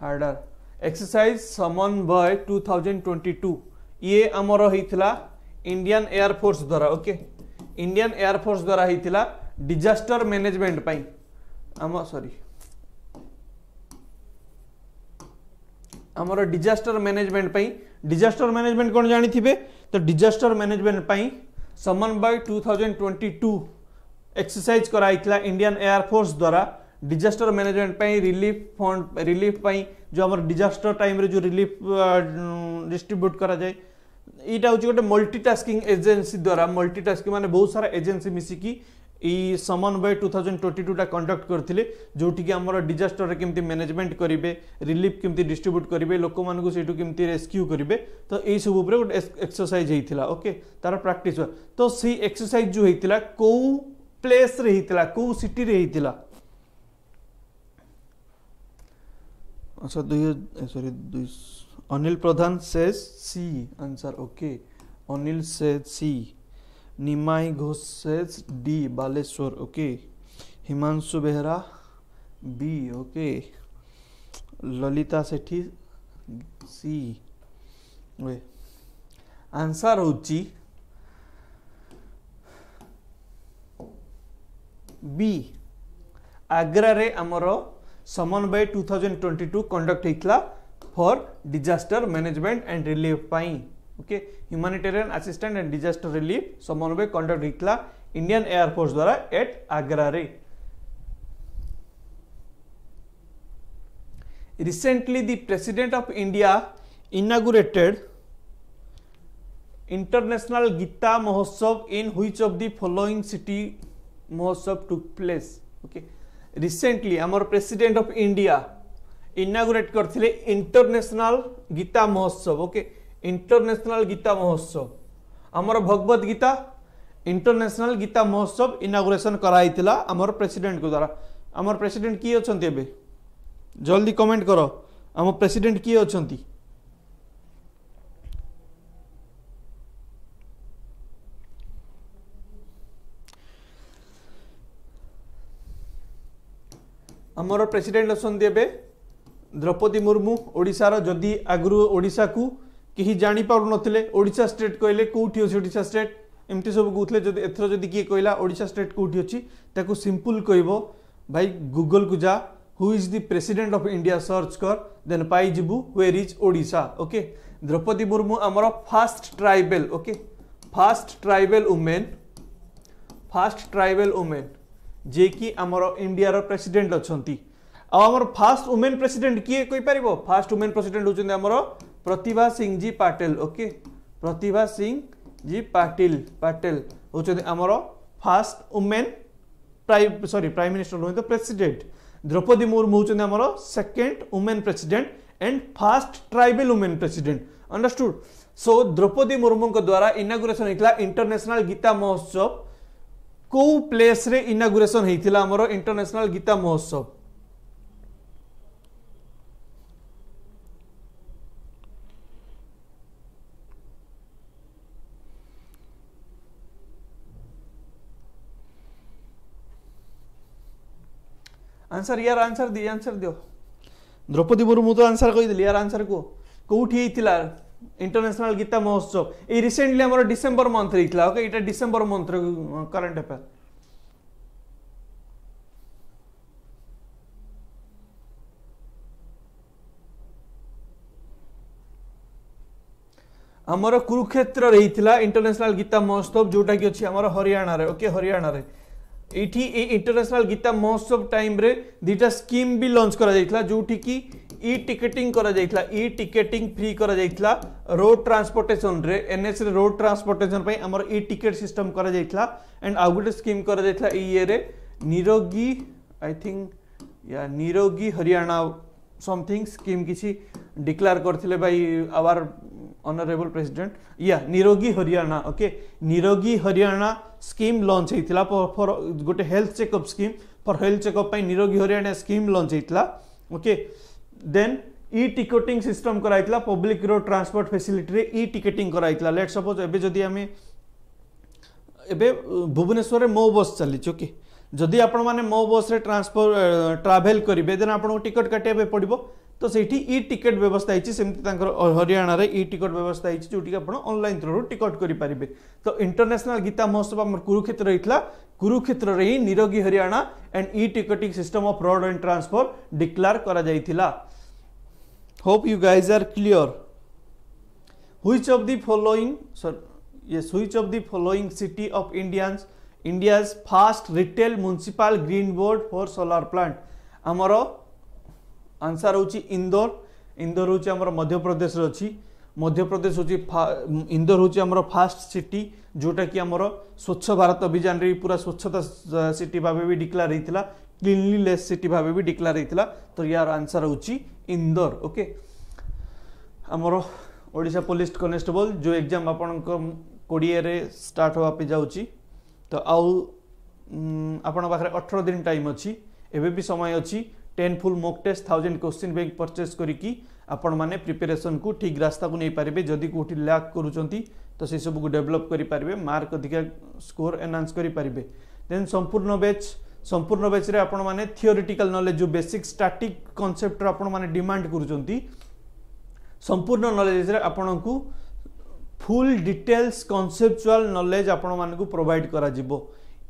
हार्डार एक्सरसाइज समन बय 2022 थाउजेंड ट्वेंटी टू ये इंडियान एयरफोर्स द्वारा ओके इंडियान एयरफोर्स द्वारा होता डिजास्टर मैनेजमेंट मेनेजमेंट सॉरी ଆମର ଡିଜାଷ୍ଟର ମ୍ୟାନେଜମେଣ୍ଟ ପାଇଁ ଡିଜାଷ୍ଟର ମ୍ୟାନେଜମେଣ୍ଟ କ'ଣ ଜାଣିଥିବେ ତ ଡିଜାଷ୍ଟର ମ୍ୟାନେଜମେଣ୍ଟ ପାଇଁ Samanvay two thousand twenty two exercise କରାହେଇଥିଲା ଇଣ୍ଡିଆନ୍ ଏୟାରଫୋର୍ସ ଦ୍ୱାରା ଡିଜାଷ୍ଟର ମ୍ୟାନେଜମେଣ୍ଟ ପାଇଁ ରିଲିଫ୍ ଫଣ୍ଡ ରିଲିଫ୍ ପାଇଁ ଯେଉଁ ଆମର ଡିଜାଷ୍ଟର ଟାଇମ୍ରେ ଯେଉଁ ରିଲିଫ୍ ଡିଷ୍ଟ୍ରିବ୍ୟୁଟ୍ କରାଯାଏ ଏଇଟା ହେଉଛି ଗୋଟେ ମଲ୍ଟିଟାସ୍କିଂ ଏଜେନ୍ସି ଦ୍ୱାରା ମଲ୍ଟିଟାସ୍କିଂ ମାନେ ବହୁତ ସାରା ଏଜେନ୍ସି ମିଶିକି ଏଇ ସମନ୍ୱୟ ଟୁ ଥାଉଜେଣ୍ଡ ଟ୍ୱେଣ୍ଟି ଟୁଟା କଣ୍ଡକ୍ଟ କରିଥିଲେ ଯେଉଁଠିକି ଆମର ଡିଜାଷ୍ଟରରେ କେମିତି ମ୍ୟାନେଜମେଣ୍ଟ କରିବେ ରିଲିଫ୍ କେମିତି ଡିଷ୍ଟ୍ରିବ୍ୟୁଟ୍ କରିବେ ଲୋକମାନଙ୍କୁ ସେଇଠୁ କେମିତି ରେସ୍କ୍ୟୁ କରିବେ ତ ଏଇସବୁ ଉପରେ ଗୋଟେ ଏକ୍ସରସାଇଜ୍ ହେଇଥିଲା ଓକେ ତାର ପ୍ରାକ୍ଟିସ୍ ତ ସେଇ ଏକ୍ସରସାଇଜ୍ ଯେଉଁ ହେଇଥିଲା କେଉଁ ପ୍ଲେସ୍ରେ ହେଇଥିଲା କେଉଁ ସିଟିରେ ହେଇଥିଲା अच्छा दुई सॉरी दुई Anil Pradhan says C answer okay Anil says C Nimai घोषेज D Baleshwar okay Himanshu Behera B okay Lalita Sethi C okay answer हो बी आग्रा रे थाउजेंड समन्वय 2022 कंडक्ट होता for disaster management and relief पाई okay humanitarian assistant and disaster relief Samanvay conduct होता इंडियन एयरफोर्स द्वारा एट आग्रा रे recently the president of india inaugurated international gita mahotsav in which of the following city mahotsav took place okay recently amar president of india inaugurate karthile international gita mahotsav okay international Gita Mahotsav আমার ভগবত গীতা ইন্টারন্যাশনাল গীতা মহোৎসব ইনাগুরেসন হয়েছিল আমার প্রেসিডেন্ট দ্বারা আমার প্রেসিডেন্ট কি অনেক এবে জলদি কমেন্ট কর আমার প্রেসিডেন্ট কি অনেক আমার প্রেসিডেন্ট অনেক এবে দ্রৌপদী মুর্মু ওড়শার যদি আগর ওড়শাকু কেহি জাঁপারুলে ওড়শা স্টেট কহিলে কেউটি অছি ওড়শা স্টেট এমতি সব কুলে যদি এথর যদি কি কহিলা ওড়শা স্টেট কেউটি অ্যাঁ সিম্পল কইব ভাই গুগল কু যা who is the president of India search কর দেন পাই you where is Odisha okay Droupadi Murmu আমার first tribal okay first tribal women first tribal women যে কি আমার ইন্ডিয়ার প্রেসিডেন্ট অনেক আমার ফাষ্ট উমেন প্রেসিডেন্ট কি কইপার ফাষ্ট উমেন প্রেসিডেন্ট হচ্ছেন আমার প্রতিভা সিং জি পাটেল ওকে প্রতিভা সিং জি পাটিল পাটেল হচ্ছেন আমার first women prime sorry prime minister নুহেঁ তো প্রেসিডেন্ট দ্রৌপদী মুর্মু হচ্ছেন আমার second women president and first tribal women president understood so Droupadi মুর্মুঙ্ দ্বারা ইনাগুরেসন হয়েছিল ইন্টরন্যাশনাল গীতা মহোৎসব কেউ প্লেসে ইনাগুরেসন হয়েছিল আমার international Gita Mahotsav answer year answer the answer দিও দ্রৌপদী মুর্মু তো আনসার কইদেলি ইয়ার আনসার কো কোউঠি হইতিলা ইন্টারন্যাশনাল গীতা মহোৎসব এই রিসেন্টলি আমার ডিসেম্বর মন্থ হইতিলা ওকে এটা ডিসেম্বর মন্থ কারেন্ট অ্যাফেয়ার আমার কুরুক্ষেত্র রয়েছে ইন্টারন্যাশনাল গীতা মহোৎসব যেটা কি অছি আমার হরিয়ানার ওকে হরিয়ানার ଏଇଠି ଏଇ ଇଣ୍ଟରନ୍ୟାସନାଲ ଗୀତା ମହୋତ୍ସବ ଟାଇମ୍ରେ ଦୁଇଟା ସ୍କିମ୍ ବି ଲଞ୍ଚ କରାଯାଇଥିଲା ଯେଉଁଠିକି ଇ ଟିକେଟିଂ କରାଯାଇଥିଲା ଇ ଟିକେଟିଂ ଫ୍ରି କରାଯାଇଥିଲା ରୋଡ୍ ଟ୍ରାନ୍ସପୋର୍ଟେସନରେ ଏନ୍ଏସ୍ରେ ରୋଡ୍ ଟ୍ରାନ୍ସପୋର୍ଟେସନ ପାଇଁ ଆମର ଇ ଟିକେଟ୍ ସିଷ୍ଟମ୍ କରାଯାଇଥିଲା ଆଣ୍ଡ ଆଉ ଗୋଟେ ସ୍କିମ୍ କରାଯାଇଥିଲା ଏଇ ଇଏରେ ନିରୋଗୀ I think yeah Nirogi Haryana something scheme କିଛି ଡିକ୍ଲାର କରିଥିଲେ by our honorable president yeah nirogi haryana okay nirogi haryana scheme launch heitila for, for gote health checkup scheme for health checkup pai nirogi haryana scheme launch heitila okay then e ticketing system করা হয়েছিল public road transport facility e ticketing করা হয়েছিল লেট সপোজ এবে যদি আমি এবে ভুবনেশ্বরের মো বস চালিছি ওকে যদি আপনার মো বসরে ট্রান্সপোর্ট ট্রাভেল করবে দেন আপনার টিকট কাটিয়া পড়ব तो ସେଇଠି ଇ ଟିକେଟ୍ ବ୍ୟବସ୍ଥା ହେଇଛି ସେମିତି ତାଙ୍କର ହରିୟାଣାରେ ଇ ଟିକେଟ୍ ବ୍ୟବସ୍ଥା ହେଇଛି ଯେଉଁଠିକି ଆପଣ ଅନଲାଇନ୍ ଥ୍ରୋରୁ ଟିକେଟ୍ କରିପାରିବେ ତ ଇଣ୍ଟରନ୍ୟାସନାଲ୍ ଗୀତା ମହୋତ୍ସବ ଆମର କୁରୁକ୍ଷେତ୍ର ହେଇଥିଲା କୁରୁକ୍ଷେତ୍ରରେ ହିଁ Nirogi Haryana and e ticketing system of fraud and transfer declare କରାଯାଇଥିଲା hope you guys are clear which of the following sorry yes which of the following city of indians india's first retail municipal green board for solar plant amaro answer হচ্ছে ইন্দোর ইন্দোর হচ্ছে আমার মধ্যপ্রদেশে অছি মধ্যপ্রদেশ হচ্ছে ইন্দোর হচ্ছে আমার ফার্স্ট সিটি যেটা কি আমার স্বচ্ছ ভারত অভিযানের পুরা স্বচ্ছতা সিটি ভাবে বি ডিক্লার হয়েছিল ক্লিনলিনেস সিটি ভাবে বি ডিক্লার হয়েছিল তো ইয়ার আনসার হচ্ছে ইন্দোর ওকে আমার ওড়িশা পুলিশ কনস্টেবল যে এক্সাম আপনার কোড়িয়ে স্টার্ট হওয়া যাচ্ছি তো আউ আপনার পাখে অঠর দিন টাইম অছি এবে বি সময় অছি ten full mock test thousand question bank purchase କରିକି ଆପଣମାନେ ପ୍ରିପେରେସନ୍କୁ ଠିକ୍ ରାସ୍ତାକୁ ନେଇପାରିବେ ଯଦି କେଉଁଠି ଲ୍ୟାକ୍ କରୁଛନ୍ତି ତ ସେସବୁକୁ ଡେଭଲପ୍ କରିପାରିବେ ମାର୍କ ଅଧିକା ସ୍କୋର ଏନହାନ୍ସ କରିପାରିବେ ଦେନ୍ ସମ୍ପୂର୍ଣ୍ଣ ବେଚ୍ ସମ୍ପୂର୍ଣ୍ଣ ବେଚ୍ରେ ଆପଣମାନେ ଥିଓରିଟିକାଲ୍ ନଲେଜ୍ ଯେଉଁ ବେସିକ୍ ଷ୍ଟାଟିକ୍ କନସେପ୍ଟର ଆପଣମାନେ ଡିମାଣ୍ଡ କରୁଛନ୍ତି ସମ୍ପୂର୍ଣ୍ଣ ନଲେଜ୍ରେ ଆପଣଙ୍କୁ ଫୁଲ୍ ଡିଟେଲ୍ସ କନସେପ୍ଚୁଆଲ୍ ନଲେଜ୍ ଆପଣମାନଙ୍କୁ ପ୍ରୋଭାଇଡ଼୍ କରାଯିବ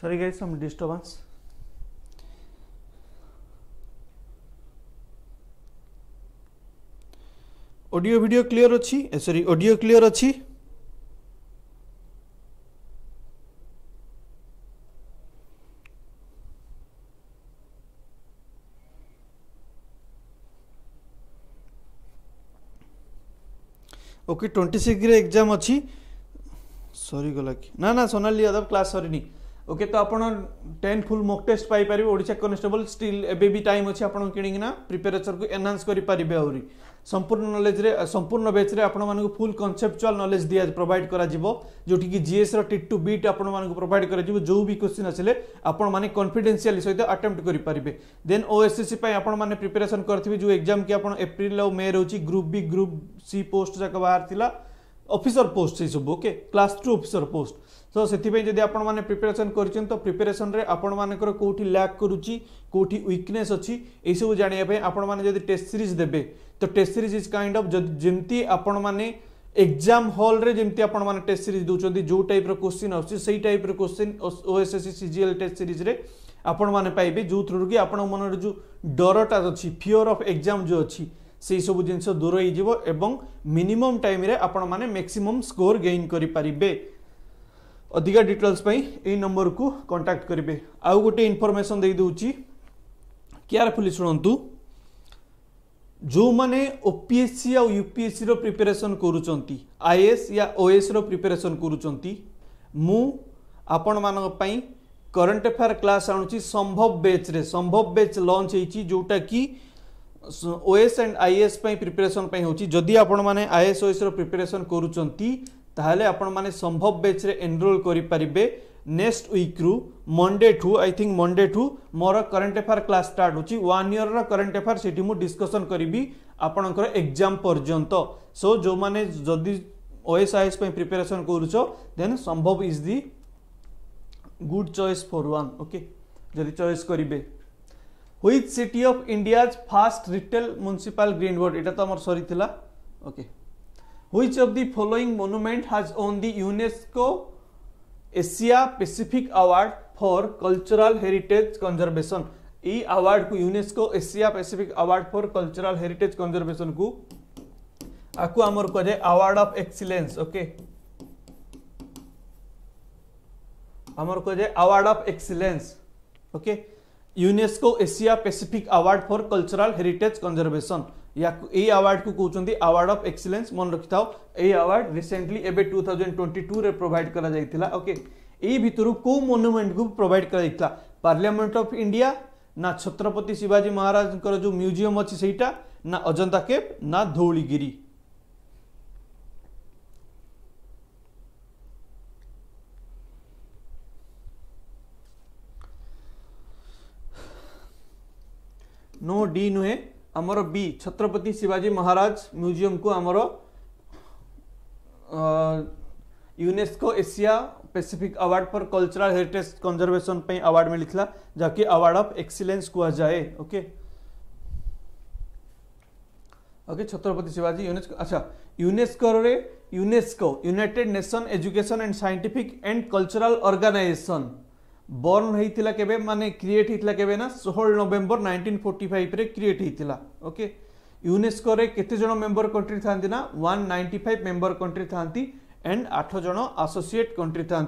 sorry guys some disturbance audio video clear अच्छी सॉरी ऑडियो क्लीयर अच्छी ओके ट्वेंटी सिक्स एग्जाम अच्छी सरी गला कि ना ना सोनाली यादव क्लास सरीनी ওকে তো আপনার টেন ফুল মক টেস্ট পাইপারে ওড়শা কনস্টেবল স্টিল এবে বি টাইম অছি আপনার কিনা প্রিপারেচরক এনহান্স করে পারিবে আহরি সম্পূর্ণ নলেজরে সম্পূর্ণ বেচরে আপনার ফুল কনসেপচুয়াল নলেজ দিয়া প্রোভাইড করা যাব যেটি কি জিএস টিট টু বিট আপনার প্রোভাইড করা যাব যে বি কোশ্চিন আসলে আপন মানে কনফিডেন্সিয়ালি সহিত আটেম্প্ট করে পারিবে দেন ওএসএসসি পাই আপন মানে প্রিপারেশন করতে যে এক্সাম কি আপনার এপ্রিল আউ মে রয়েছে group B group C post যাক বাহার লা অফিসর পোস্ট সেই সব okay class two officer post so সেপাই যদি আপনার প্রিপারেসন করছেন তো প্রিপারেসনরে আপনার কোটি ল্যাক করুচি কোটি উইকনেস অছি এইসব জাঁয়া আপনার যদি টেস্ট সিরিজ দেবে তো test series is kind of যেমতি আপনার এক্সাম হলরে যেমতি আপনার টেস্ট সিরিজ দৌঁছেন যে টাইপ্র কোশ্চিন আসছে সেই টাইপ্র কোশ্চিন ওএসএসসি সিজিএল টেস্ট সিরিজরে ଆପଣମାନେ ପାଇବେ ଯେଉଁଥିରୁ କି ଆପଣଙ୍କ ମନରେ ଯେଉଁ ଡରଟା ଅଛି ଫିଅର୍ ଅଫ୍ ଏକ୍ଜାମ୍ ଯେଉଁ ଅଛି ସେହିସବୁ ଜିନିଷ ଦୂର ହେଇଯିବ ଏବଂ ମିନିମମ୍ ଟାଇମ୍ରେ ଆପଣମାନେ ମ୍ୟାକ୍ସିମମ୍ ସ୍କୋର୍ ଗେଇନ୍ କରିପାରିବେ अधिका डिटेल्स यही नंबर को कंटाक्ट करेंगे आउ गोटे इनफर्मेसन देदे केयरफुली शुणु जो मैंने ओपीएससी आ यूपीएससी रिपेरेसन करुँच आईएएस या ओएस रिपेरेसन करुँच मु आपण मानी करंट अफेयर क्लास आणुची संभव बेच्रे संभव बेच लंच होईल जोटा की ओएस एंड आईएएस प्रिपेरेसन होती जदि आपण मैंने आईएएस ओएस रिपेरेसन करुँच ତାହେଲେ ଆପଣମାନେ ସମ୍ଭବ ବ୍ୟାଚ୍ରେ ଏନରୋଲ୍ କରିପାରିବେ ନେକ୍ସଟ ୱିକ୍ରୁ ମଣ୍ଡେ ଠୁ ଆଇ ଥିଙ୍କ ମଣ୍ଡେ ଠୁ ମୋର କରେଣ୍ଟ ଆଫେୟାର କ୍ଲାସ୍ ଷ୍ଟାର୍ଟ ହେଉଛି ୱାନ୍ ଇୟର୍ର କରେଣ୍ଟ ଆଫେୟାର ସେଠି ମୁଁ ଡିସ୍କସନ୍ କରିବି ଆପଣଙ୍କର ଏକ୍ଜାମ୍ ପର୍ଯ୍ୟନ୍ତ ସୋ ଯେଉଁମାନେ ଯଦି ଓଏସ୍ଆଇଏସ୍ ପାଇଁ ପ୍ରିପାରେସନ୍ କରୁଛ then Sambhav is the good choice for one okay ଯଦି ଚଏସ୍ କରିବେ which city of India's first retail municipal green board এটা তো আমার সরি লা ওকে Which of the following monument has won the UNESCO Asia Pacific Award for Cultural Heritage Conservation? ये को UNESCO Asia Pacific award for cultural heritage conservation को आपको आमर कह जाए अवार्ड ऑफ ओके आमर कह जाए award of okay UNESCO Asia Pacific award for cultural heritage conservation award को कौन आवार्ड अफ एक्सिले मन रखि था आवार्ड रिसेंटली एवं टू थाउजेंड ट्वेंटी टू में प्रोभाइड करके भितर कौ मनुमेंट को प्रोभाइड कर पार्लियामेंट अफ इंडिया ना छत्रपति शिवाजी महाराज जो म्यूजियम अच्छे से ना अजंता केव ना धौलीगिरी नो डी नुहे आमर बी छत्रपति शिवाजी महाराज म्यूजियम को आम UNESCO Asia Pacific award for cultural heritage conservation पे अवार्ड मिलता जहाँकि अवार्ड ऑफ एक्सीलेंस कह जाए okay okay Chhatrapati Shivaji UNESCO अच्छा यूनेस्को रे UNESCO United Nation Education and Scientific and Cultural Organization born होता के मानने क्रिएट होता के षोह November nineteen forty five create होता ओके यूनेस्को केतेज मेम्बर कंट्री था one ninety five member country था एंड आठ जन आसोसीएट कंट्री था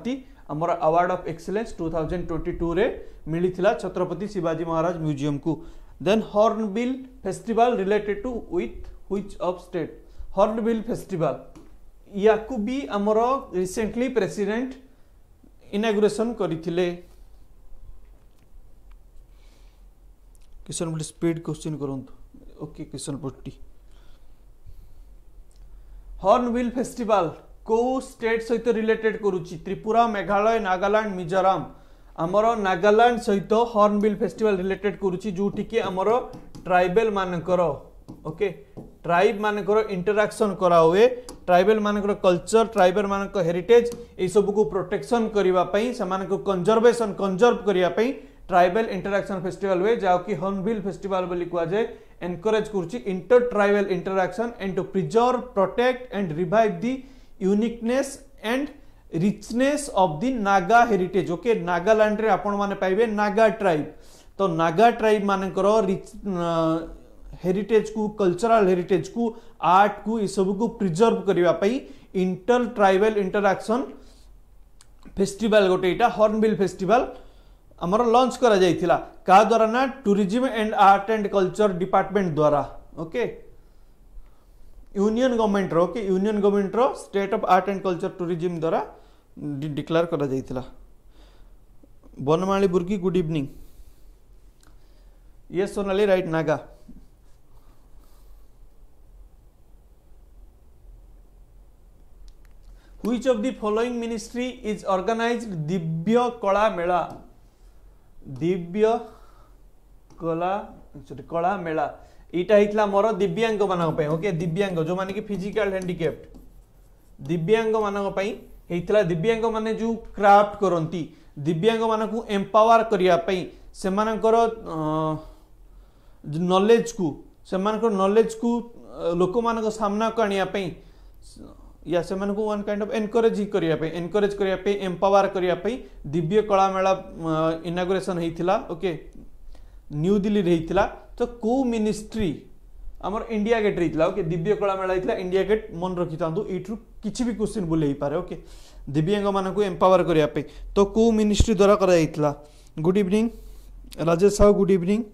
अमर award of excellence two thousand twenty two में मिली छत्रपति शिवाजी महाराज म्यूजियम को then Hornbill festival related to with which of state Hornbill festival या भी आमर रिसेंटली प्रेसिडेंट इनाग्रेसन करते କ୍ୱେଶ୍ଚନ୍ ଗୋଟେ ସ୍ପିଡ଼୍ କ୍ୱେଶ୍ଚିନ୍ କରନ୍ତୁ okay question forty Hornbill festival কেউ স্টেট সহিত রিলেটেড করুছি ত্রিপুরা মেঘালয় নাগাল্যান্ড মিজোরাম আমার নাগাল্যান্ড সহিত হর্নবিল ফেস্টিভাল রিলেটেড করুছি যেটিকি আমার ট্রাইবেল মানকর ওকে ট্রাইব মানকর ইন্টরাকশন করা হুয়ে ট্রাইবেল মানকর কলচর ট্রাইবেল মানক হেরিটেজ এইসবুক প্রোটেকশন করা সেমানক কনজরভেশন কনজর্ভ করা ट्राइबल इंटराक्शन फेस्टिवल हुए जहाँकि हर्नभिल फेस्टिवल जाए एनकरेज कर inter tribal interaction and to preserve protect and revive the uniqueness and richness of the Naga heritage okay Nagaland आपे नागा ट्राइब तो नागा ट्राइब मानक रिच हेरीटेज कु कलचराल हेरीटेज कु आर्ट कु ये सब कुछ प्रिजर्व करने इंटर ट्राइबल इंटराक्शन फेस्टिवल गोटे यहाँ हर्णबिल फेस्टिवल आमर लंच कराद्वारा ना tourism and art and culture department द्वारा okay union government okay union government state of art and culture tourism द्वारा डिक्लेयर कर बनमाली बुर्गी गुड इवनिंग ये सोनाली राइट नागा हुई of the following ministry is organized Divya Kala मेला दिव्य कला सॉरी कला मेला इटा हितला मोर दिव्यांग मानक ओके दिव्यांग जो माने कि फिजिकल हैंडीकैप्ड दिव्यांग मानक होता दिव्यांग माने जो क्राफ्ट करती दिव्यांग मानकु एम्पावर करने पई सेमानकर नॉलेज को सेमानकर नॉलेज को लोक मानक सामना करनिया पई या से वन काइंड ऑफ एनकरेज ही करने एनकरेज करने एम्पावर करने दिव्य कला मेला इनाग्रेसन होता ओके न्यू दिल्ली होता तो कौ मिनिस्ट्री आमर इंडिया गेट रही ओके दिव्य कला मेला होता इंडिया गेट मन रखी था यू किसी भी क्वेश्चन बुले ही पारे ओके दिव्यांग मानक एम्पावर करने तो कौ मिनिस्ट्री द्वारा कर good evening Rajesh Sahu good evening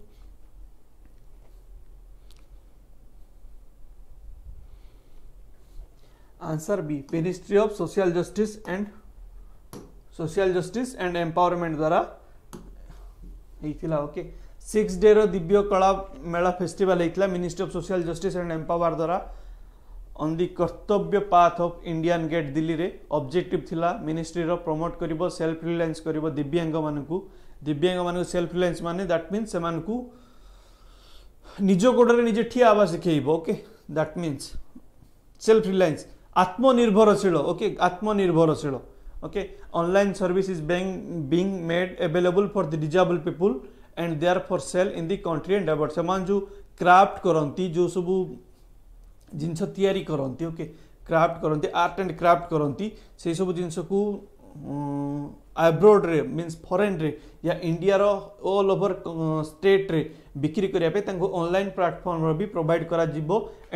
sir B ministry of social justice and social justice and empowerment ದರ ಐತಿಲಾ ಓಕೆ 6 ಡೇರ ದಿವ್ಯ ಕಲಾ ಮೇಳ ಫೆಸ್ಟಿವಲ್ ಐತಿಲಾ ministry of social justice and empower ದರ on the Kartavya Path of Indian 게ಟ್ Delhi ರೆ ಆಬ್ಜೆಕ್ಟಿವ್ ತಿಲಾ मिनिಸ್ಟ್ರಿ ರ ಪ್ರಮೋಟ್ ಕರಿಬೋ ಸೆಲ್ಫ್ ರಿಲೈయన్స్ ಕರಿಬೋ ದಿವ್ಯ ಅಂಗ ಮನ್ಕು ದಿವ್ಯ ಅಂಗ ಮನ್ಕು ಸೆಲ್ಫ್ ರಿಲೈయన్స్ ಮನೆ ದಟ್ ಮೀನ್ಸ್ ಸಮನ್ಕು ನಿಜ ಕೋಡರೆ ನಿಜ ಠಿ ಆವಾಸ್ ಸಿಖೈಬೋ okay that means self reliance Atmonirbharashilo, okay, Atmonirbharashilo, okay. Online service is being, being made available for the disabled people and they are for sale in the country and abroad. ସେମାନେ जो craft କରନ୍ତି जो ସବୁ ଜିନିଷ ତିଆରି କରନ୍ତି, okay, craft କରନ୍ତି, art and craft କରନ୍ତି, ସେଇ ସବୁ ଜିନିଷକୁ ଆବ୍ରୋଡ଼ରେ ମିନ୍ସ ଫରେନ୍ରେ या इंडिया रो ऑल ओवर बिक्री करने ऑनलाइन प्लाटफर्म भी प्रोवाइड करा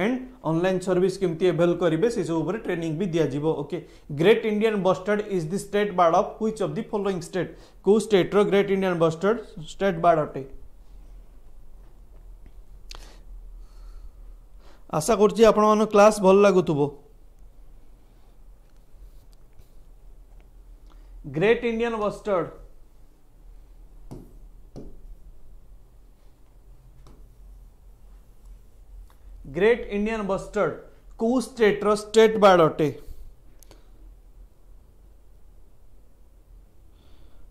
एंड ऑनलाइन सर्विस केमती एभेल करेंगे से सब ट्रेनिंग भी दिज्व okay great Indian bustard is the state bird of which of the following state कौ स्टेट्र great Indian bustard state bird अटे आशा कर क्लास भल लगुव great Indian bustard great Indian bustard कूस टेट्रो स्टेट बायोटे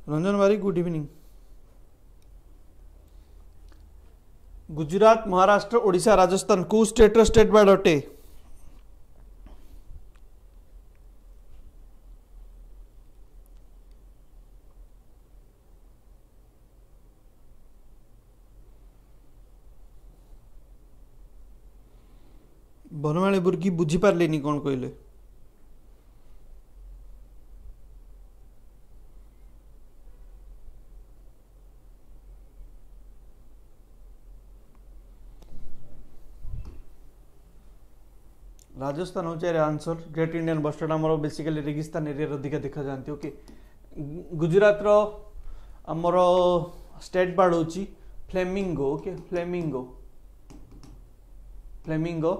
रंजन भारी गुड इवनिंग गुजरात महाराष्ट्र ओडिशा राजस्थान कूस टेट्रो स्टेट बायोटे ବନମାଳୀ बुर्गी बुझिपारे कौन कहले राजस्थान हूँ जाए आंसर ग्रेट इंडियन बस्टर्ड आम बेसिकली रेगिस्तान एरिया अधिक देखा जाती ओके गुजरात रमर स्टेट बार्ड हूँ फ्लेमिंगो ओके फ्लेमिंगो फ्लेमिंगो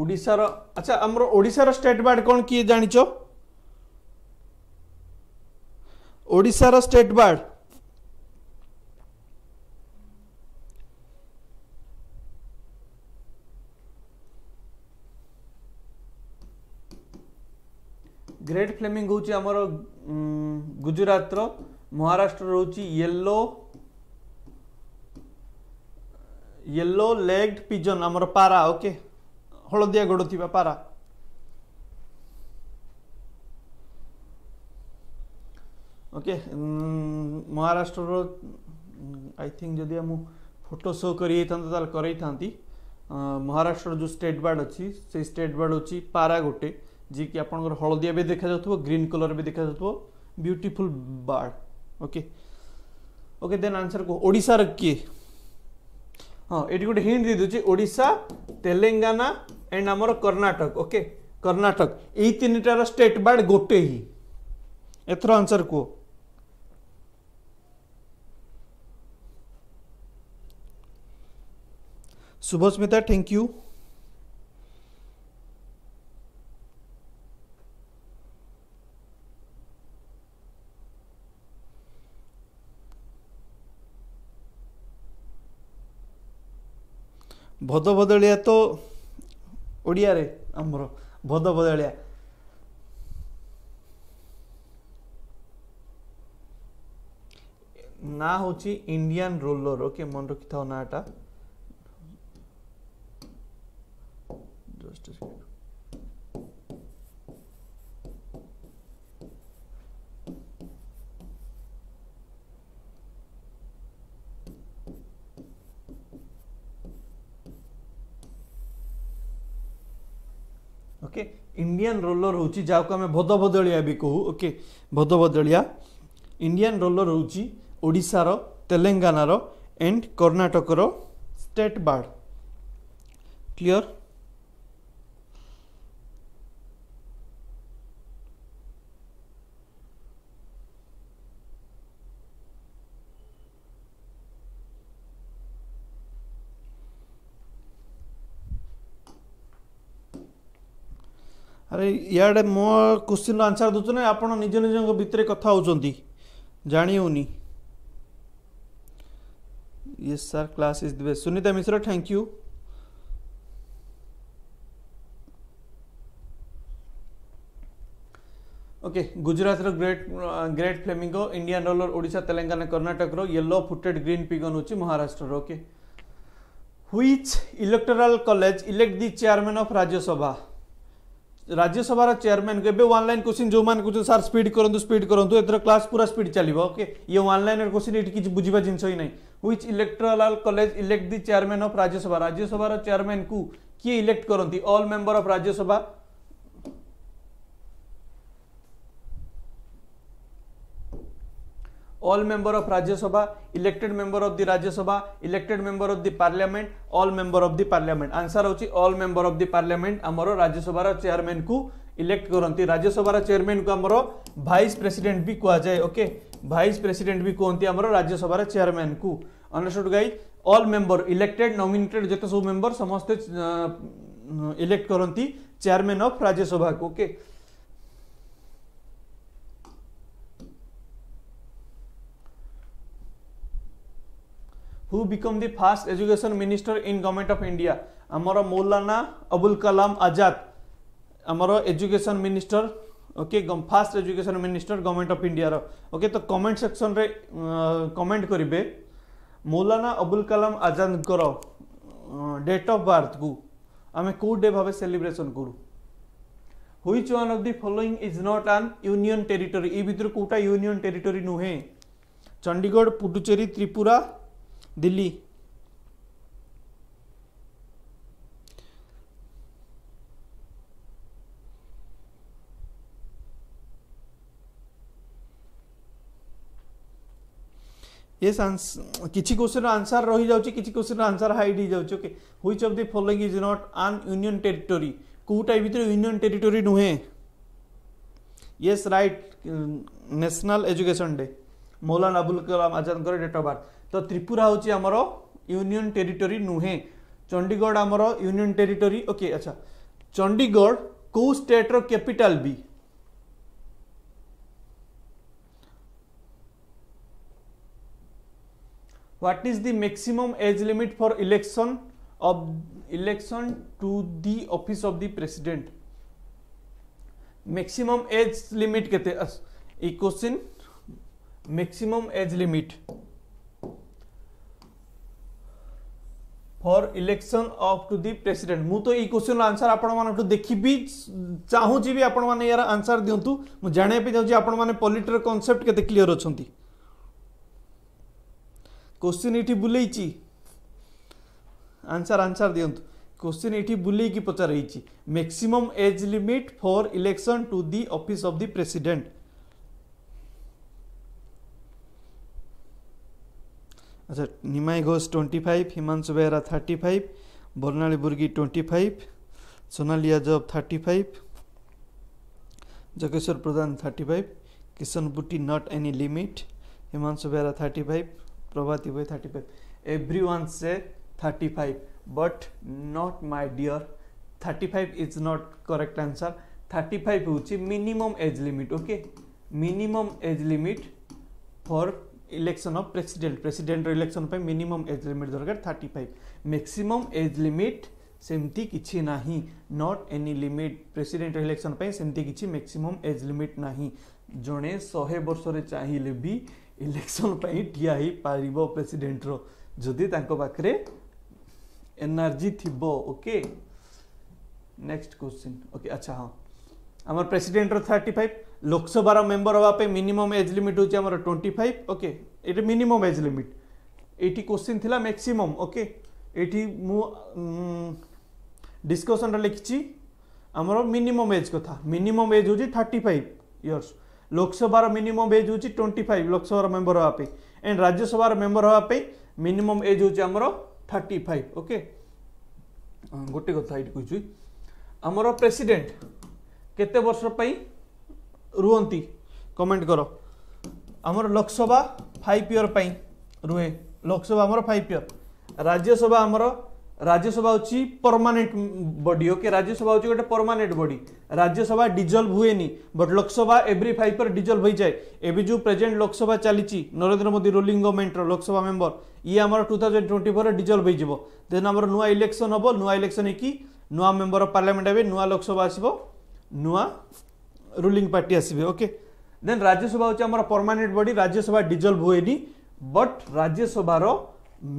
ଓଡ଼ିଶାର ଆଚ୍ଛା ଆମର ଓଡ଼ିଶାର ଷ୍ଟେଟ୍ ବାର୍ଡ଼ କ'ଣ କିଏ ଜାଣିଛ ଓଡ଼ିଶାର ଷ୍ଟେଟ୍ ବାର୍ଡ଼ ଗ୍ରେଟ୍ ଫ୍ଲେମିଙ୍ଗ ହେଉଛି ଆମର ଗୁଜୁରାଟର ମହାରାଷ୍ଟ୍ର ରହୁଛି ୟେଲୋ ୟେଲୋ ଲେଗ୍ଡ ପିଜନ୍ ଆମର ପାରା ଓକେ ହଳଦିଆ ଗୋଡ଼ ଥିବା ପାରା ଓକେ ମହାରାଷ୍ଟ୍ରର ଆଇ ଥିଙ୍କ ଯଦି ମୁଁ ଫଟୋ ସୋ କରିଯାଇଥାନ୍ତା ତାହେଲେ କରେଇଥାନ୍ତି ମହାରାଷ୍ଟ୍ରର ଯେଉଁ ଷ୍ଟେଟ୍ ବାର୍ଡ଼ ଅଛି ସେଇ ଷ୍ଟେଟ୍ ବାର୍ଡ଼ ହେଉଛି ପାରା ଗୋଟେ ଯିଏକି ଆପଣଙ୍କର ହଳଦିଆ ବି ଦେଖାଯାଉଥିବ ଗ୍ରୀନ୍ କଲର୍ ବି ଦେଖାଯାଉଥିବ beautiful bird okay okay then answer को ओडिशा रखिए हाँ ये गोटे हिंट दीदी ओडा तेलेंगाना एंड आमर कर्णाटक ओके कर्णाटक यही तीन टार स्टेट बार्ड गोटे ही एथर आंसर कह शुभस्मिता थैंक यू ଭଦଭଦଳିଆ ତ ଓଡ଼ିଆରେ ଆମର ଭଦଭଦଳିଆ ନାଁ ହେଉଛି ଇଣ୍ଡିଆନ୍ ରୋଲର କିଏ ମନେ ରଖିଥାଉ ନାଁଟା ଜଷ୍ଟ ଓକେ ଇଣ୍ଡିଆନ୍ ରୋଲର୍ ହେଉଛି ଯାହାକୁ ଆମେ ଭଦବଦଳିଆ ବି କହୁ ଓକେ ଭଦବଦଳିଆ ଇଣ୍ଡିଆନ୍ ରୋଲର୍ ହେଉଛି ଓଡ଼ିଶାର ତେଲେଙ୍ଗାନାର ଏଣ୍ଡ କର୍ଣ୍ଣାଟକର ଷ୍ଟେଟ୍ ବାର୍ଡ଼ କ୍ଲିଅର୍ अरे इे मो क्वेश्चन आंसर दूसरे आपत निज निज भाई कथा हो ये सर क्लास इज दे Sunita Mishra thank you okay Gujarat great great flamingo Indian roller ओडा Telangana Karnataka yellow footed green pigeon हो Maharashtra okay which electoral college elect the chairman of Rajya Sabha Rajya Sabha chairman को ऑनलाइन क्वेश्चन जो मैंने कहते सार स्पीड करूँ स्पीड करूँ एथर क्लास पूरा स्पीड चलो ओके ये ऑनलाइन क्वेश्चन ये किसी बुझा जिन ही ना which electoral college elect the chairman of Rajya Sabha Rajya Sabha chairman को किए इलेक्ट करती all member of Rajya Sabha all member of Rajya Sabha, elected member of the Rajya Sabha, elected member of the parliament, all member of the parliament. Answer होची all member of the parliament अमरो राज्य सभार chairman को इलेक्ट करती राज्य सभार चेयरमैन को आमर भाइस प्रेसिडेंट भी कहुए ओके भाइस प्रेसिडेंट भी कहते आम राज्य सभार चेयरमैन को understood guys all member elected nominated जिते सब मेंबर समस्ते इलेक्ट करती चेयरमैन ऑफ राज्यसभा को okay okay? Who become the first education minister in government of India आमर मौलाना अबुल कलाम आजाद आमर education minister okay first education minister government of India रो ओके तो कमेंट सेक्शन रे कमेंट करेंगे मौलाना अबुल कलाम आजाद कर डेट ऑफ बर्थ को आम कौ भाव सेलिब्रेसन करूँ which one of the following is not on union territory ये भितर कौटा यूनियन टेरीटोरी नुहे चंडीगढ़ पुडुचेरी त्रिपुरा दिल्ली ये किसी क्वेश्चन आंसर रही जाऊँच किसी क्वेश्चन आंसर हाइड हो जाऊँच okay of the following is not an union territory कौ भितर यूनियन टेरिटोरी नुहे yes right national education day Maulana Abul Kalam Azad date of birth तो त्रिपुरा हूँ आम यूनियन टेरिटोरी नुहे चंडीगढ़ आम यूनियन टेरिटोरी ओके अच्छा चंडीगढ़ कौ स्टेट्र कैपिटल भी what is the maximum age limit for election of election to the office of the president maximum age limit के question maximum age limit for election of to the president मुझे तो ये क्वेश्चन आंसर आपठ देखी चाहूँगी भी आपण आंसर दिंतु मुझे जानापी चाहिए आपण मैंने पलिटर के क्लीयर अच्छा क्वेश्चन ये बुले आंसर आंसर दिंतु क्वेश्चन ये बुले कि पचार maximum age limit for election to the office the president अच्छा Nimai Ghosh twenty five Himanshu Behera thirty five Barnali Burgi twenty five Sonali Yadav thirty five Jageswar Pradhan thirty five Kishan बुटी not any limit Himanshu Behera thirty five Prabhati भाई थर्टी फाइव एवरी वन से thirty five but not my dear thirty five is not correct answer thirty five हूँ minimum age limit okay minimum age limit for election of president president election minimum age limit दरकार 35 फाइव मैक्सीम एज लिमिट सेमती किसी ना not any limit president election सेमती किसी मैक्सीम एज लिमिट ना जड़े शहे वर्ष चाहिए भी इलेक्शन ठिया ही पार प्रेसीडेटर जदि ताकि एनर्जी थी ओके नेक्स्ट क्वेश्चन ओके अच्छा हाँ आम प्रेसीडेटर थर्टी फाइव લોકસભાર મેમ્બર હવા પાઈ મિનિમમ એજ લિમિટ હોઉં આમર ટ્વેન્ટી ફાઇવ ઓકે એટ મિનિમમ એજ લિમિટ એટી ક્વેશ્ચિન થલા મેક્સિમમ ઓકે એટી મુ ડિસ્કસનરે લિખી આમર મિનિમમ એજ કથા મિનિમમ એજ હોઉં થર્ટી ફાઇવ યર્સ લોકસભાર મિનિમમ એજ હોઉં ટ્વેન્ટી ફાઇવ લોકસભાર મેમ્બર હવા પાઈ એન્ડ રાજ્યસભાર મેમ્બર હવા પાઈ મિનિમમ એજ હોઉં આમર થર્ટી ફાઇવ ઓકે গোটে কথা এটি কুচি আমার প্রেসিডেন্ট কেতে বর্ষ পাই রুহতি কমেন্ট কর আমার লোকসভা ফাইভ ইয়র পাই রুহে লোকসভা আমার ফাইভ ইয়র রাজ্যসভা আমার রাজ্যসভা হচ্ছে পরমানেন্ট বডি ওকে রাজ্যসভা হচ্ছে গোটে পরমানেন্ট বডি রাজ্যসভা ডিজলভ হুয়েনি but Lok Sabha every five year dissolve হয়ে যায় এবে যে প্রেজেন্ট লোকসভা চালিছি নরেন্দ্র মোদী রুলিং গভর্নমেন্টর লোকসভা মেম্বর ইয়ে আমার two thousand twenty four dissolve হয়ে যাব দেন আমার নূয়া ইলেকশন হব নূয়া ইলেকশন হয়েকি নূয়া মেম্বর অফ পার্লামেন্ট হবে নূয়া লোকসভা আসব নূয়া রুলিং পার্টি আসবে ওকে দেন রাজ্যসভা হচ্ছে আমার পরমানেন্ট বডি রাজ্যসভা ডিজলভ হুয়েনি বট রাজ্যসভার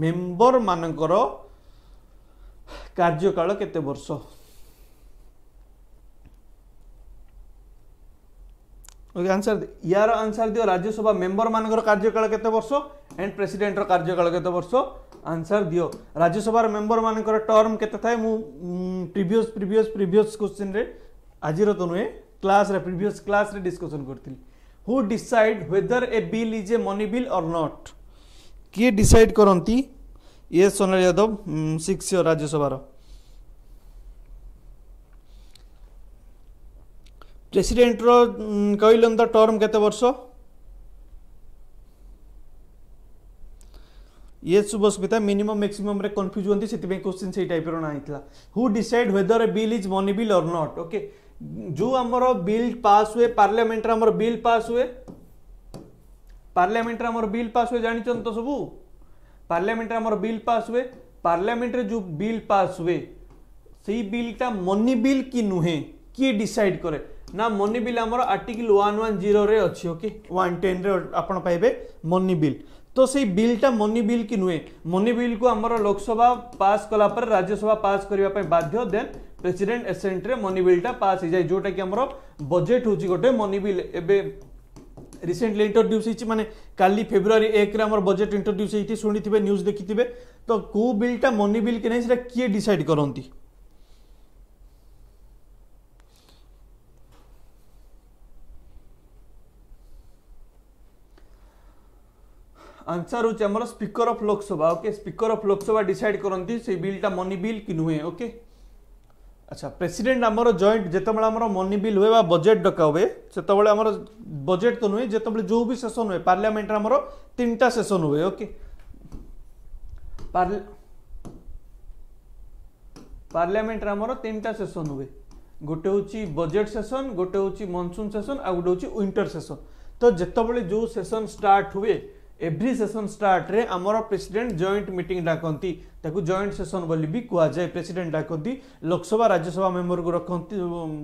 মেম্বর মানকর কার্যকাল কেতে বর্ষ ওকে আনসার ইয়ার আনসার দিও রাজ্যসভা মেম্বর মানকর কার্যকাল কেতে বর্ষ এন্ড প্রেসিডেন্টর কার্যকাল কেতে বর্ষ আনসার দিও রাজ্যসভার মেম্বর মানকর টর্ম কেতে থাকে মু প্রিভিয়স প্রিভিয়স প্রিভিয়স কোশ্চিন রে আজির তো নুহে क्लास रे प्रीवियस क्लास रे डिस्कशन करी who decide whether a bill is a money bill or not किए डिसाइड करती ये Sonal Yadav six year Rajya Sabha president रही टर्म केत वर्ष ये शुभस्मिता मिनिमम मैक्सिमम रे कन्फ्यूज हमें से क्वेश्चन से टाइप रहा who decide whether a bill is money bill or not okay okay? जो आमर बिल पास हुए पार्लियामेंट आमर बिल पास हुए पार्लियामेंट आमर बिल पास हुए जानी तो सब पार्लियामेंट आमर बिल पास हुए पार्लियामेंट जो बिल पास हुए से बिलटा मनी बिल कि नुहे किए डिसाइड करे ना मनी बिल आमर आर्टिकल वन वन जीरो अच्छे ओके वन टेन आपड़ मनी बिल तो से बिलटा मनी बिल कि नुहे मनी बिल को आमर लोकसभा पास कलापर राज्यसभा पास करने बाध्य देन ପ୍ରେସିଡେଣ୍ଟ ଏସେଣ୍ଟରେ ମନି ବିଲ୍ଟା ପାସ୍ ହେଇଯାଏ ଯେଉଁଟାକି ଆମର ବଜେଟ୍ ହେଉଛି ଗୋଟେ ମନି ବିଲ୍ ଏବେ ରିସେଣ୍ଟଲି ଇଣ୍ଟ୍ରୋଡ୍ୟୁସ୍ ହେଇଛି ମାନେ କାଲି ଫେବୃଆରୀ ଏକରେ ଆମର ବଜେଟ୍ ଇଣ୍ଟ୍ରୋଡ୍ୟୁସ୍ ହେଇଛି ଶୁଣିଥିବେ ନ୍ୟୁଜ୍ ଦେଖିଥିବେ ତ କେଉଁ ବିଲ୍ଟା ମନି ବିଲ୍ କି ନାହିଁ ସେଇଟା କିଏ ଡିସାଇଡ୍ କରନ୍ତି আনসার হচ্ছে আমার speaker of Lok Sabha okay speaker of Lok Sabha decide করতে সেই বিলটা মনি বিল কি নুহে ওকে আচ্ছা প্রেসিডেন্ট আমার জয়েন্ট যেতবে আমার মনি বিল হুয়ে বা বজেট ডকা হুয়ে সেতবে আমার বজেট তো নুহে যেতবে যে বি সেসন হুয়ে পার্লামেন্টরে আমার তিনটা সেসন হুয়ে ওকে পার্লামেন্টরে আমার তিনটা সেসন হুয়ে গোটে হচ্ছে বজেট সেসন গোটে হচ্ছে মনসুন সেসন আর গোটে হচ্ছে উইন্টর সেসন তো যেতবে যে সেসন স্টার্ট হুয়ে এভ্রি সেসন স্টার্টরে আমার প্রেসিডেন্ট জয়েন্ট মিটিং ডাকতি ତାକୁ ଜଏଣ୍ଟ ସେସନ୍ ବୋଲି ବି କୁହାଯାଏ ପ୍ରେସିଡେଣ୍ଟ ଡାକନ୍ତି ଲୋକସଭା ରାଜ୍ୟସଭା ମେମ୍ବରକୁ ରଖନ୍ତି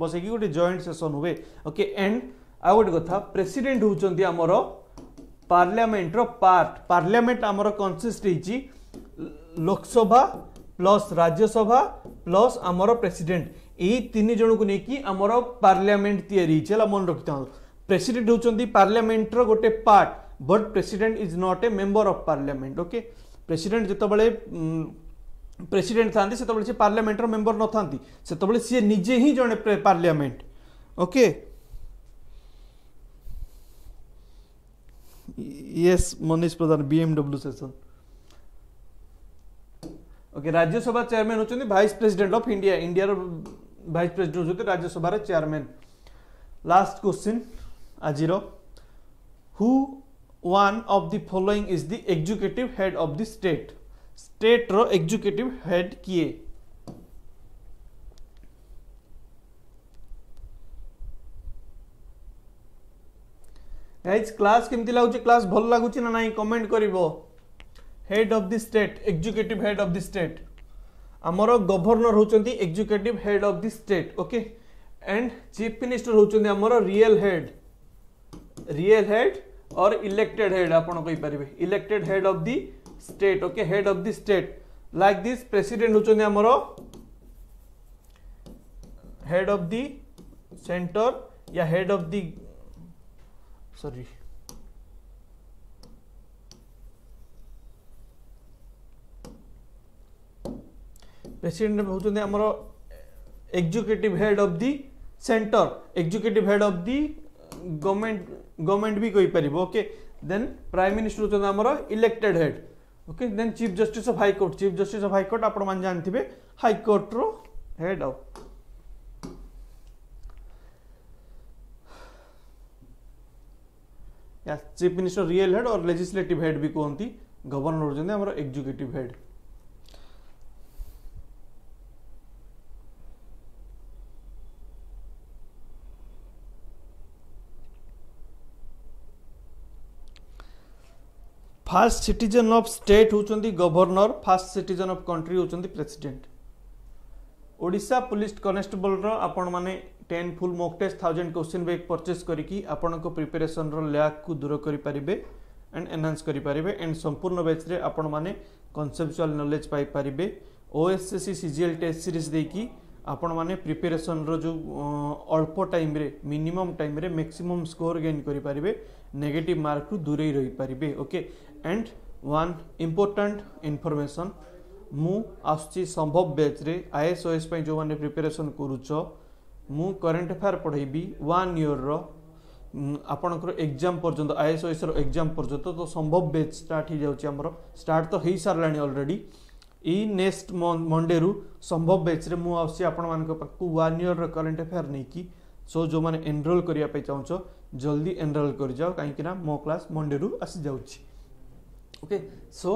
ବସେଇକି ଗୋଟେ ଜଏଣ୍ଟ ସେସନ୍ ହୁଏ ଓକେ ଆଣ୍ଡ ଆଉ ଗୋଟେ କଥା ପ୍ରେସିଡେଣ୍ଟ ହେଉଛନ୍ତି ଆମର ପାର୍ଲାମେଣ୍ଟର ପାର୍ଟ ପାର୍ଲାମେଣ୍ଟ ଆମର କନସିଷ୍ଟ ହେଇଛି ଲୋକସଭା ପ୍ଲସ୍ ରାଜ୍ୟସଭା ପ୍ଲସ୍ ଆମର ପ୍ରେସିଡେଣ୍ଟ ଏଇ ତିନି ଜଣକୁ ନେଇକି ଆମର ପାର୍ଲାମେଣ୍ଟ ତିଆରି ହେଇଛି ହେଲା ମନେ ରଖିଥାନ୍ତୁ ପ୍ରେସିଡେଣ୍ଟ ହେଉଛନ୍ତି ପାର୍ଲାମେଣ୍ଟର ଗୋଟେ part but president is not a member of parliament okay president जो प्रेसीडेट था पार्लियामेंटर मेम्बर न था से सी निजे ही जड़े parliament okay yes Manish Pradhan BMW session okay Rajya Sabha chairman होती vice president of India India vice president होते राज्यसभा चेयरमैन लास्ट क्वेश्चन आज who one of the following is the executive head of the state state ro executive head kiye guys class केमती लगुच क्लास भल लगुच ना ना कमेंट कर head of the state executive head of the state आमर गवर्नर होती executive head of the state okay and chief minister होती आमर real head real head or elected head आपड़ elected head of the state okay head of the state like this president हूँ आमर हेड अफ दि सेटर या हेड अफ दि सरी प्रेसीडेट हूँ आमर एग्जीक्यूटिव हेड अफ दि सेटर executive head of the government government भी कहींपर ओके देन प्राइम मिनिस्टर होमर elected head okay then chief justice of high court chief justice of high court आप जानते हाईकोर्टर हेड अफ या चीफ मिनिस्टर रियल हेड और लेजिस्लेटिव हेड भी कहते गवर्नर होती executive head first citizen of state ହେଉଛନ୍ତି governor first citizen of country ହେଉଛନ୍ତି ପ୍ରେସିଡେଣ୍ଟ ଓଡ଼ିଶା ପୋଲିସ କନେଷ୍ଟେବଲର ଆପଣମାନେ ten full mock test thousand question bag purchase କରିକି ଆପଣଙ୍କ ପ୍ରିପେରେସନ୍ର ଲ୍ୟାକ୍କୁ ଦୂର କରିପାରିବେ ଆଣ୍ଡ ଏନ୍ହାନ୍ସ କରିପାରିବେ ଆଣ୍ଡ ସମ୍ପୂର୍ଣ୍ଣ ବ୍ୟାଚ୍ରେ ଆପଣମାନେ କନ୍ସେପ୍ଚୁଆଲ୍ ନଲେଜ୍ ପାଇପାରିବେ O S S C CGL test series ଦେଇକି ଆପଣମାନେ ପ୍ରିପେରେସନ୍ର ଯେଉଁ ଅଳ୍ପ ଟାଇମ୍ରେ ମିନିମମ୍ ଟାଇମ୍ରେ ମ୍ୟାକ୍ସିମମ୍ ସ୍କୋର ଗେନ୍ କରିପାରିବେ ନେଗେଟିଭ୍ ମାର୍କରୁ ଦୂରେଇ ରହିପାରିବେ okay and one important information ମୁଁ ଆସୁଛି ସମ୍ଭବ ବ୍ୟାଚ୍ରେ ଆଇ ଏସ୍ ଓ ଏସ୍ ପାଇଁ ଯେଉଁମାନେ ପ୍ରିପାରେସନ୍ କରୁଛ ମୁଁ କରେଣ୍ଟ ଆଫେୟାର୍ ପଢ଼େଇବି ୱାନ୍ ଇୟର୍ର ଆପଣଙ୍କର ଏକ୍ଜାମ୍ ପର୍ଯ୍ୟନ୍ତ ଆଇ ଏସ୍ ଓ ଏସ୍ର ଏକ୍ଜାମ୍ ପର୍ଯ୍ୟନ୍ତ ତ ସମ୍ଭବ ବ୍ୟାଚ୍ ଷ୍ଟାର୍ଟ ହୋଇଯାଉଛି ଆମର ଷ୍ଟାର୍ଟ ତ ହୋଇସାରିଲାଣି ଅଲରେଡ଼ି ଏଇ ନେକ୍ସଟ ମଣ୍ଡେରୁ ସମ୍ଭବ ବ୍ୟାଚ୍ରେ ମୁଁ ଆସୁଛି ଆପଣମାନଙ୍କ ପାଖକୁ ୱାନ୍ ଇୟର୍ର କରେଣ୍ଟ ଆଫେୟାର୍ ନେଇକି ସୋ ଯେଉଁମାନେ ଏନରୋଲ୍ କରିବା ପାଇଁ ଚାହୁଁଛ ଜଲ୍ଦି ଏନରୋଲ୍ କରିଯାଅ କାହିଁକିନା ମୋ କ୍ଲାସ୍ ମଣ୍ଡେରୁ ଆସିଯାଉଛି ओके सो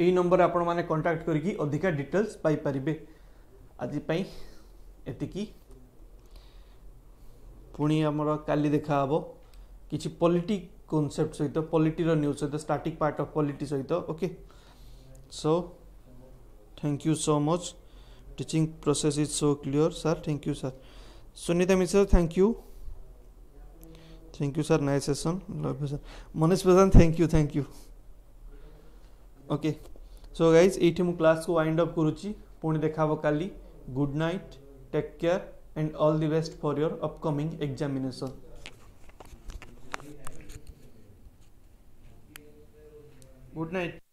यही नंबर आप कंटाक्ट करके अधिका डिटेल्स पाइपर आज पुणी आमर का देखा हे कि पॉलिटिक कनसेप्ट सहित पॉलिटीर न्यूज सहित स्टार्टिंग पार्ट ऑफ पॉलिटी सहित okay so thank you so much teaching process is so clear sir thank you sir Sunita Mishra thank you thank you sir nice session love you sir Manish Pradhan thank you thank you okay so guys ये मुझ क्लास को वाइंड अप करुच्ची पुणी देखा का good night take care and all the best for your upcoming examination good night